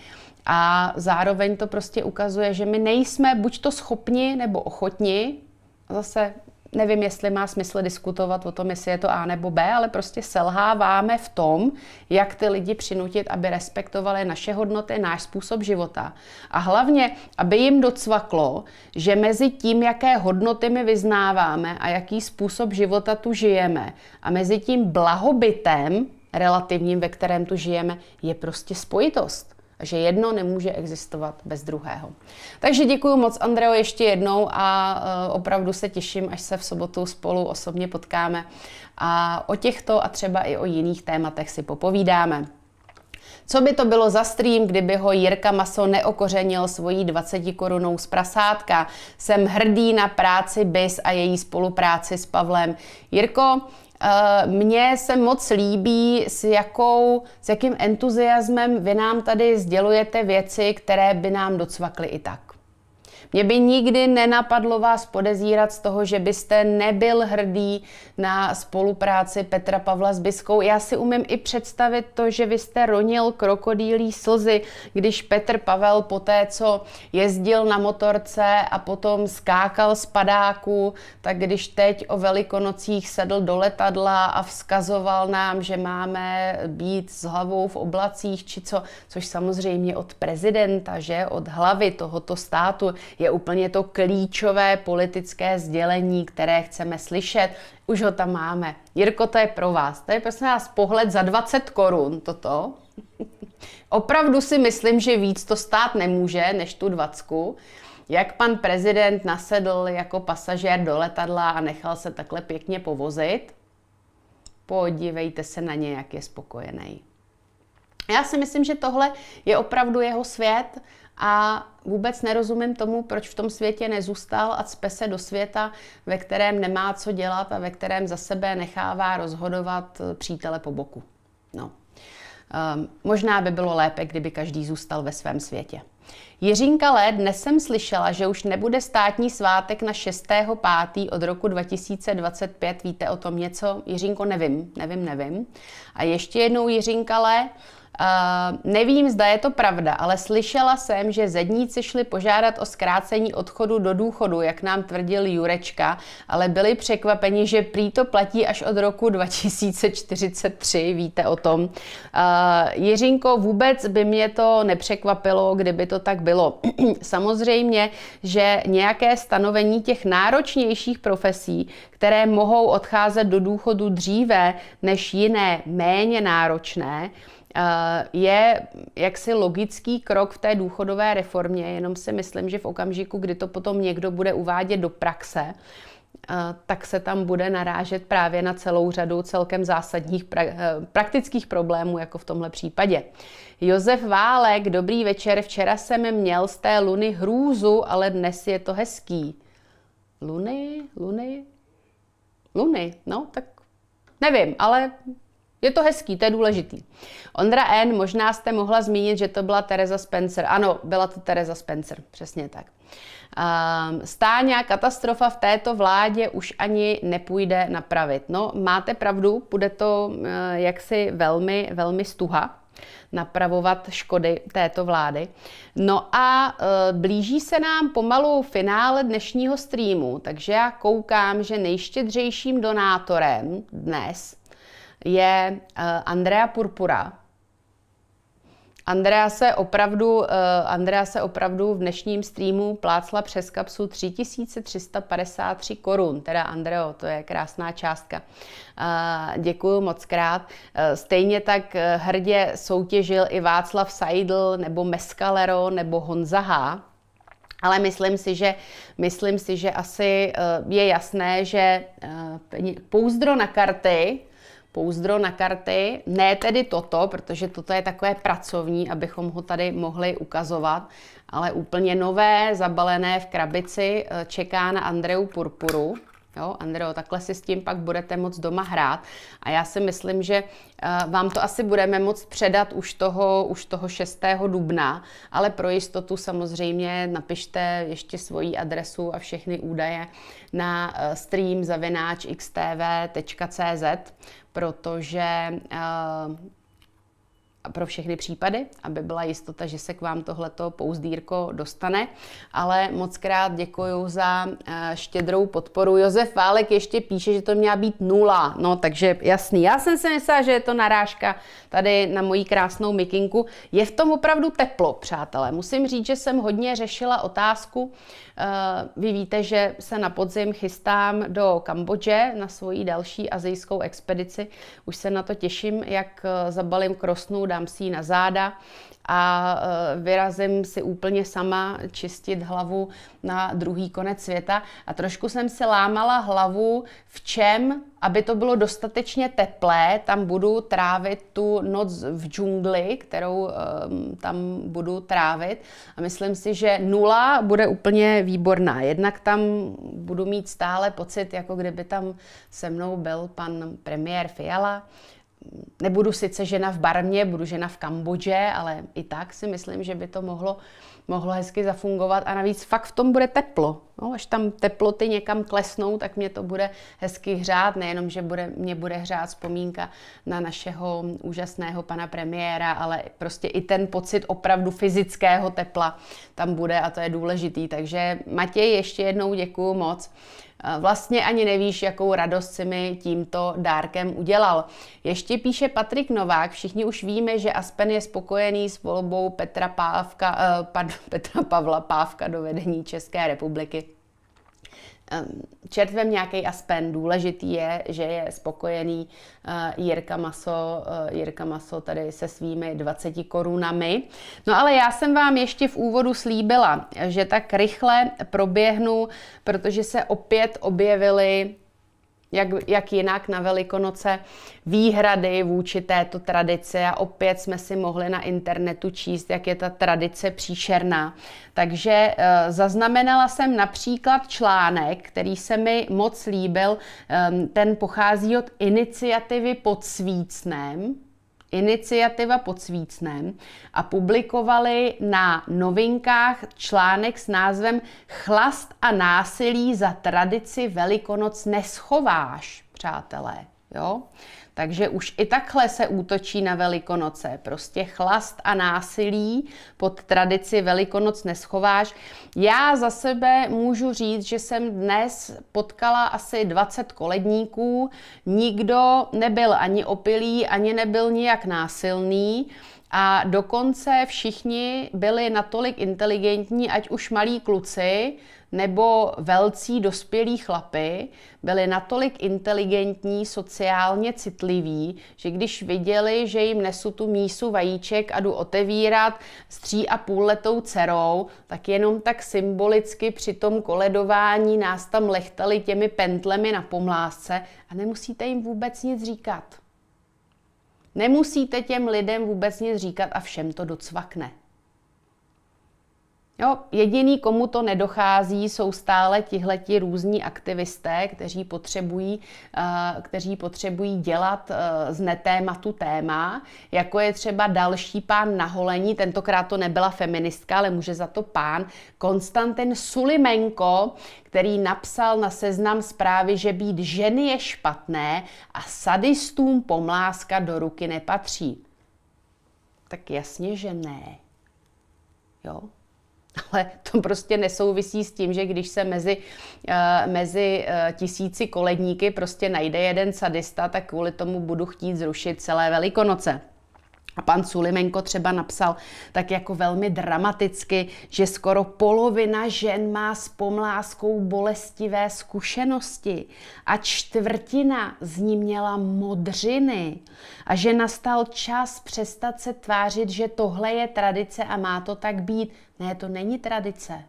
Speaker 1: A zároveň to prostě ukazuje, že my nejsme buď to schopni nebo ochotni, zase nevím, jestli má smysl diskutovat o tom, jestli je to A nebo B, ale prostě selháváme v tom, jak ty lidi přinutit, aby respektovali naše hodnoty, náš způsob života. A hlavně, aby jim docvaklo, že mezi tím, jaké hodnoty my vyznáváme a jaký způsob života tu žijeme, a mezi tím blahobytem, relativním, ve kterém tu žijeme, je prostě spojitost že jedno nemůže existovat bez druhého. Takže děkuji moc, Andreo, ještě jednou a eh, opravdu se těším, až se v sobotu spolu osobně potkáme a o těchto a třeba i o jiných tématech si popovídáme. Co by to bylo za stream, kdyby ho Jirka Maso neokořenil svojí 20 korunou z prasátka? Jsem hrdý na práci BIS a její spolupráci s Pavlem. Jirko, Eh, mně se moc líbí, s, jakou, s jakým entuziasmem vy nám tady sdělujete věci, které by nám docvakly i tak. Mě by nikdy nenapadlo vás podezírat z toho, že byste nebyl hrdý na spolupráci Petra Pavla s Biskou. Já si umím i představit to, že vy jste ronil krokodýlí slzy, když Petr Pavel po té, co jezdil na motorce a potom skákal z padáku, tak když teď o velikonocích sedl do letadla a vzkazoval nám, že máme být s hlavou v oblacích, či co, což samozřejmě od prezidenta, že od hlavy tohoto státu je úplně to klíčové politické sdělení, které chceme slyšet. Už ho tam máme. Jirko, to je pro vás. To je prostě nás pohled za 20 korun toto. Opravdu si myslím, že víc to stát nemůže než tu dvacku. Jak pan prezident nasedl jako pasažér do letadla a nechal se takhle pěkně povozit? Podívejte se na ně, jak je spokojený. Já si myslím, že tohle je opravdu jeho svět a vůbec nerozumím tomu, proč v tom světě nezůstal a cpe se do světa, ve kterém nemá co dělat a ve kterém za sebe nechává rozhodovat eh, přítele po boku. No. Um, možná by bylo lépe, kdyby každý zůstal ve svém světě. Jiřínka Lé dnes jsem slyšela, že už nebude státní svátek na 6.5. od roku 2025. Víte o tom něco? Jiřínko, nevím, nevím, nevím. A ještě jednou Jiřínka Lé, Uh, nevím, zda je to pravda, ale slyšela jsem, že zedníci šli požádat o zkrácení odchodu do důchodu, jak nám tvrdil Jurečka, ale byli překvapeni, že prý to platí až od roku 2043, víte o tom. Uh, Jiřinko, vůbec by mě to nepřekvapilo, kdyby to tak bylo. Samozřejmě, že nějaké stanovení těch náročnějších profesí, které mohou odcházet do důchodu dříve než jiné, méně náročné, Eh, je jaksi logický krok v té důchodové reformě, jenom si myslím, že v okamžiku, kdy to potom někdo bude uvádět do praxe, eh, tak se tam bude narážet právě na celou řadu celkem zásadních pra- eh, praktických problémů, jako v tomhle případě. Josef Válek, dobrý večer. Včera jsem měl z té luny hrůzu, ale dnes je to hezký. Luny? Luny? Luny? No, tak nevím, ale je to hezký, to je důležitý. Ondra N., možná jste mohla zmínit, že to byla Teresa Spencer. Ano, byla to Teresa Spencer, přesně tak. Um, stáňa katastrofa v této vládě už ani nepůjde napravit. No, máte pravdu, bude to uh, jaksi velmi, velmi stuha napravovat škody této vlády. No a uh, blíží se nám pomalu finále dnešního streamu, takže já koukám, že nejštědřejším donátorem dnes je eh, Andrea Purpura. Andrea se, opravdu, eh, Andrea se opravdu v dnešním streamu plácla přes kapsu 3353 korun. Teda Andreo, to je krásná částka. Eh, Děkuji moc krát. Stejně tak hrdě soutěžil i Václav Seidl, nebo Mescalero, nebo Honza H. Ale myslím si, že, myslím si, že asi je jasné, že pouzdro na karty pouzdro na karty. Ne tedy toto, protože toto je takové pracovní, abychom ho tady mohli ukazovat, ale úplně nové, zabalené v krabici, eh, čeká na Andreu Purpuru. Jo, Andreo, takhle si s tím pak budete moc doma hrát. A já si myslím, že eh, vám to asi budeme moc předat už toho, už toho 6. dubna, ale pro jistotu samozřejmě napište ještě svoji adresu a všechny údaje na eh, stream zavináč xtv.cz, protože uh, pro všechny případy, aby byla jistota, že se k vám tohleto pouzdírko dostane. Ale moc krát děkuji za eh, štědrou podporu. Josef Válek ještě píše, že to měla být nula. No, takže jasný. Já jsem si myslela, že je to narážka tady na moji krásnou mikinku. Je v tom opravdu teplo, přátelé. Musím říct, že jsem hodně řešila otázku. Eh, vy víte, že se na podzim chystám do Kambodže na svoji další azijskou expedici. Už se na to těším, jak eh, zabalím krosnou dám si ji na záda a e, vyrazím si úplně sama čistit hlavu na druhý konec světa. A trošku jsem si lámala hlavu, v čem, aby to bylo dostatečně teplé, tam budu trávit tu noc v džungli, kterou um, tam budu trávit. A myslím si, že nula bude úplně výborná. Jednak tam budu mít stále pocit, jako kdyby tam se mnou byl pan premiér Fiala, nebudu sice žena v Barmě, budu žena v Kambodži, ale i tak si myslím, že by to mohlo, mohlo hezky zafungovat a navíc fakt v tom bude teplo. No, až tam teploty někam klesnou, tak mě to bude hezky hřát, nejenom, že bude, mě bude hřát vzpomínka na našeho úžasného pana premiéra, ale prostě i ten pocit opravdu fyzického tepla tam bude a to je důležitý. Takže Matěj, ještě jednou děkuju moc Vlastně ani nevíš, jakou radost si mi tímto dárkem udělal. Ještě píše Patrik Novák, všichni už víme, že Aspen je spokojený s volbou Petra, Pávka, eh, pardon, Petra Pavla Pávka do vedení České republiky čertvem nějaký aspen. Důležitý je, že je spokojený eh, Jirka Maso, eh, Jirka Maso tady se svými 20 korunami. No ale já jsem vám ještě v úvodu slíbila, že tak rychle proběhnu, protože se opět objevily jak, jak jinak na Velikonoce výhrady vůči této tradici a opět jsme si mohli na internetu číst, jak je ta tradice příšerná. Takže e, zaznamenala jsem například článek, který se mi moc líbil, e, ten pochází od iniciativy pod Svícnem, iniciativa pod Svícnem a publikovali na novinkách článek s názvem Chlast a násilí za tradici Velikonoc neschováš, přátelé. Jo? Takže už i takhle se útočí na Velikonoce. Prostě chlast a násilí pod tradici Velikonoc neschováš. Já za sebe můžu říct, že jsem dnes potkala asi 20 koledníků. Nikdo nebyl ani opilý, ani nebyl nijak násilný. A dokonce všichni byli natolik inteligentní, ať už malí kluci, nebo velcí dospělí chlapy byli natolik inteligentní, sociálně citliví, že když viděli, že jim nesu tu mísu vajíček a jdu otevírat s tří a půl letou dcerou, tak jenom tak symbolicky při tom koledování nás tam lechtali těmi pentlemi na pomlásce a nemusíte jim vůbec nic říkat. Nemusíte těm lidem vůbec nic říkat a všem to docvakne. Jo, jediný, komu to nedochází, jsou stále tihleti různí aktivisté, kteří potřebují, eh, kteří potřebují dělat eh, z netématu téma, jako je třeba další pán na holení, tentokrát to nebyla feministka, ale může za to pán, Konstantin Sulimenko, který napsal na seznam zprávy, že být ženy je špatné a sadistům pomláska do ruky nepatří. Tak jasně, že ne. Jo? Ale to prostě nesouvisí s tím, že když se mezi, eh, mezi eh, tisíci koledníky prostě najde jeden sadista, tak kvůli tomu budu chtít zrušit celé Velikonoce. A pan Sulimenko třeba napsal tak jako velmi dramaticky, že skoro polovina žen má s pomláskou bolestivé zkušenosti a čtvrtina z ní měla modřiny a že nastal čas přestat se tvářit, že tohle je tradice a má to tak být. Ne, to není tradice.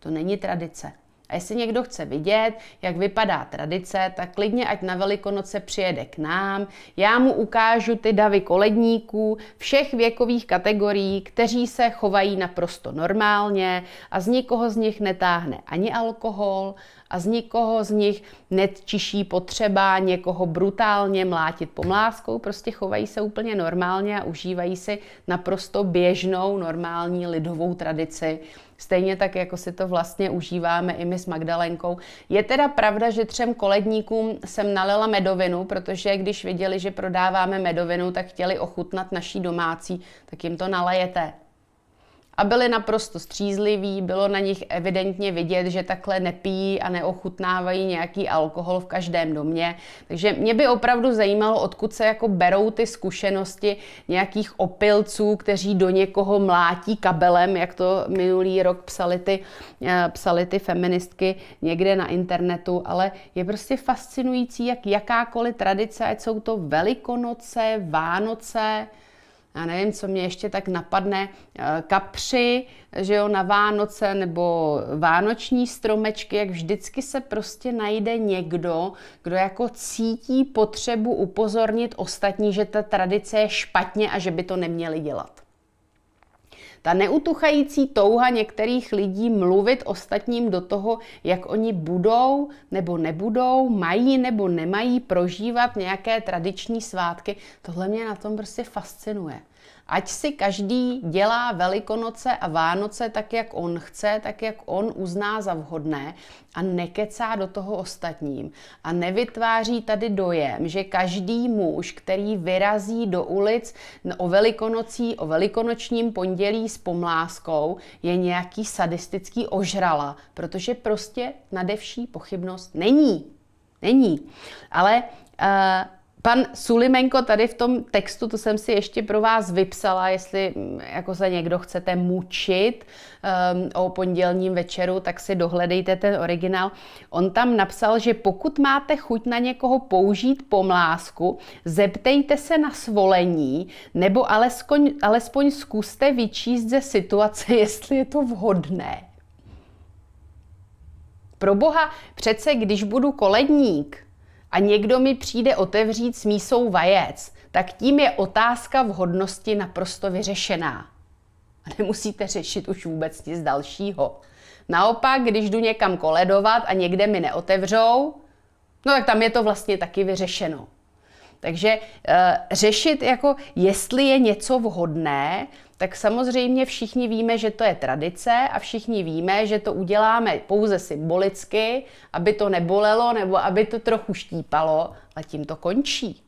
Speaker 1: To není tradice. A jestli někdo chce vidět, jak vypadá tradice, tak klidně ať na Velikonoce přijede k nám. Já mu ukážu ty davy koledníků všech věkových kategorií, kteří se chovají naprosto normálně a z nikoho z nich netáhne ani alkohol a z nikoho z nich netčiší potřeba někoho brutálně mlátit pomláskou, prostě chovají se úplně normálně a užívají si naprosto běžnou normální lidovou tradici Stejně tak, jako si to vlastně užíváme i my s Magdalenkou. Je teda pravda, že třem koledníkům jsem nalila medovinu, protože když viděli, že prodáváme medovinu, tak chtěli ochutnat naší domácí, tak jim to nalejete. A byli naprosto střízliví, bylo na nich evidentně vidět, že takhle nepijí a neochutnávají nějaký alkohol v každém domě. Takže mě by opravdu zajímalo, odkud se jako berou ty zkušenosti nějakých opilců, kteří do někoho mlátí kabelem, jak to minulý rok psali ty, eh, psali ty feministky někde na internetu, ale je prostě fascinující, jak jakákoliv tradice, ať jsou to Velikonoce, Vánoce, já nevím, co mě ještě tak napadne, eh, kapři, že jo, na Vánoce nebo vánoční stromečky, jak vždycky se prostě najde někdo, kdo jako cítí potřebu upozornit ostatní, že ta tradice je špatně a že by to neměli dělat. Ta neutuchající touha některých lidí mluvit ostatním do toho, jak oni budou nebo nebudou, mají nebo nemají prožívat nějaké tradiční svátky, tohle mě na tom prostě fascinuje. Ať si každý dělá Velikonoce a Vánoce tak, jak on chce, tak, jak on uzná za vhodné a nekecá do toho ostatním. A nevytváří tady dojem, že každý muž, který vyrazí do ulic o Velikonocí, o Velikonočním pondělí s pomláskou, je nějaký sadistický ožrala, protože prostě nadevší pochybnost není. Není. Ale uh, Pan Sulimenko tady v tom textu, to jsem si ještě pro vás vypsala, jestli mm, jako se někdo chcete mučit um, o pondělním večeru, tak si dohledejte ten originál. On tam napsal, že pokud máte chuť na někoho použít pomlásku, zeptejte se na svolení, nebo alespoň, alespoň zkuste vyčíst ze situace, jestli je to vhodné. Pro boha, přece když budu koledník, a někdo mi přijde otevřít s mísou vajec, tak tím je otázka vhodnosti naprosto vyřešená. A nemusíte řešit už vůbec nic dalšího. Naopak, když jdu někam koledovat a někde mi neotevřou, no tak tam je to vlastně taky vyřešeno. Takže e, řešit, jako jestli je něco vhodné, tak samozřejmě všichni víme, že to je tradice a všichni víme, že to uděláme pouze symbolicky, aby to nebolelo nebo aby to trochu štípalo, ale tím to končí.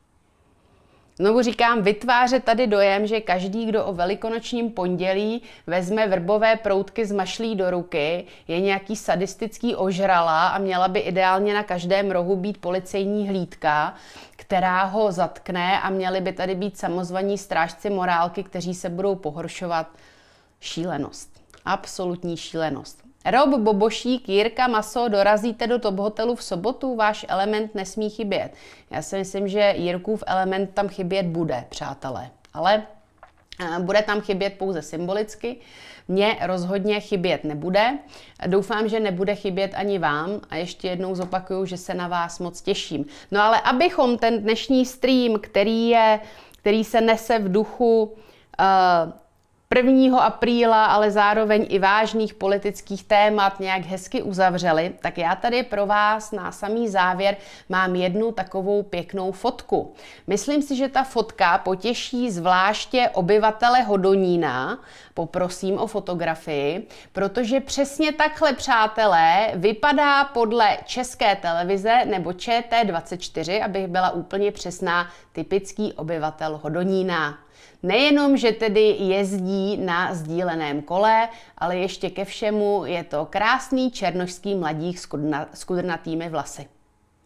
Speaker 1: Znovu říkám, vytvářet tady dojem, že každý, kdo o velikonočním pondělí vezme vrbové proutky z mašlí do ruky, je nějaký sadistický ožrala a měla by ideálně na každém rohu být policejní hlídka, která ho zatkne a měly by tady být samozvaní strážci morálky, kteří se budou pohoršovat šílenost. Absolutní šílenost. Rob Bobošík, Jirka Maso, dorazíte do Top Hotelu v sobotu, váš element nesmí chybět. Já si myslím, že Jirkův element tam chybět bude, přátelé. Ale eh, bude tam chybět pouze symbolicky. Mně rozhodně chybět nebude. Doufám, že nebude chybět ani vám a ještě jednou zopakuju, že se na vás moc těším. No ale abychom ten dnešní stream, který, je, který se nese v duchu uh, 1. apríla, ale zároveň i vážných politických témat nějak hezky uzavřeli, tak já tady pro vás na samý závěr mám jednu takovou pěknou fotku. Myslím si, že ta fotka potěší zvláště obyvatele Hodonína, poprosím o fotografii, protože přesně takhle, přátelé, vypadá podle České televize nebo ČT24, abych byla úplně přesná, typický obyvatel Hodonína. Nejenom, že tedy jezdí na sdíleném kole, ale ještě ke všemu je to krásný černošský mladík s kudrnatými vlasy.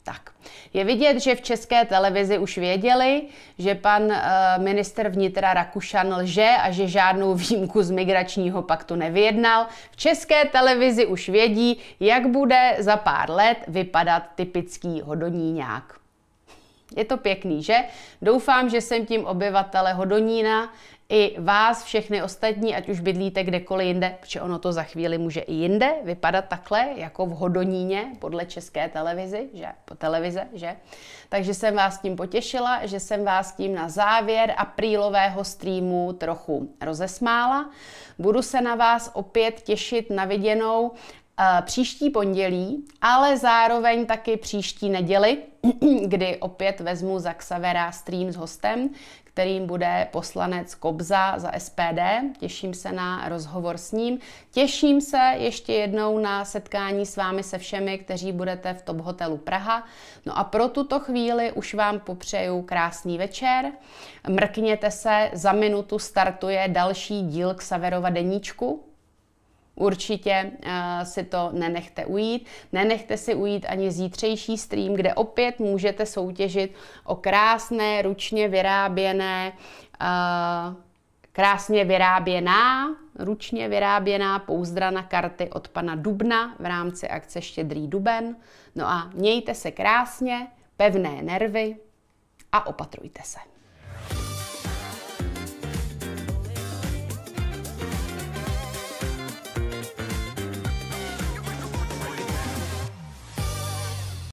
Speaker 1: Tak. Je vidět, že v české televizi už věděli, že pan e, eh, minister vnitra Rakušan lže a že žádnou výjimku z migračního paktu nevyjednal. V české televizi už vědí, jak bude za pár let vypadat typický hodoníňák. Je to pěkný, že? Doufám, že jsem tím obyvatele Hodonína i vás, všechny ostatní, ať už bydlíte kdekoliv jinde, protože ono to za chvíli může i jinde vypadat takhle, jako v Hodoníně, podle české televizi, že? Po televize, že? Takže jsem vás tím potěšila, že jsem vás tím na závěr aprílového streamu trochu rozesmála. Budu se na vás opět těšit na viděnou Eh, příští pondělí, ale zároveň taky příští neděli, kdy opět vezmu za Xavera stream s hostem, kterým bude poslanec Kobza za SPD. Těším se na rozhovor s ním. Těším se ještě jednou na setkání s vámi se všemi, kteří budete v Top Hotelu Praha. No a pro tuto chvíli už vám popřeju krásný večer. Mrkněte se, za minutu startuje další díl Saverova deníčku. Určitě uh, si to nenechte ujít. Nenechte si ujít ani zítřejší stream, kde opět můžete soutěžit o krásné, ručně vyráběné, uh, krásně vyráběná, ručně vyráběná pouzdra na karty od pana Dubna v rámci akce Štědrý duben. No a mějte se krásně, pevné nervy a opatrujte se.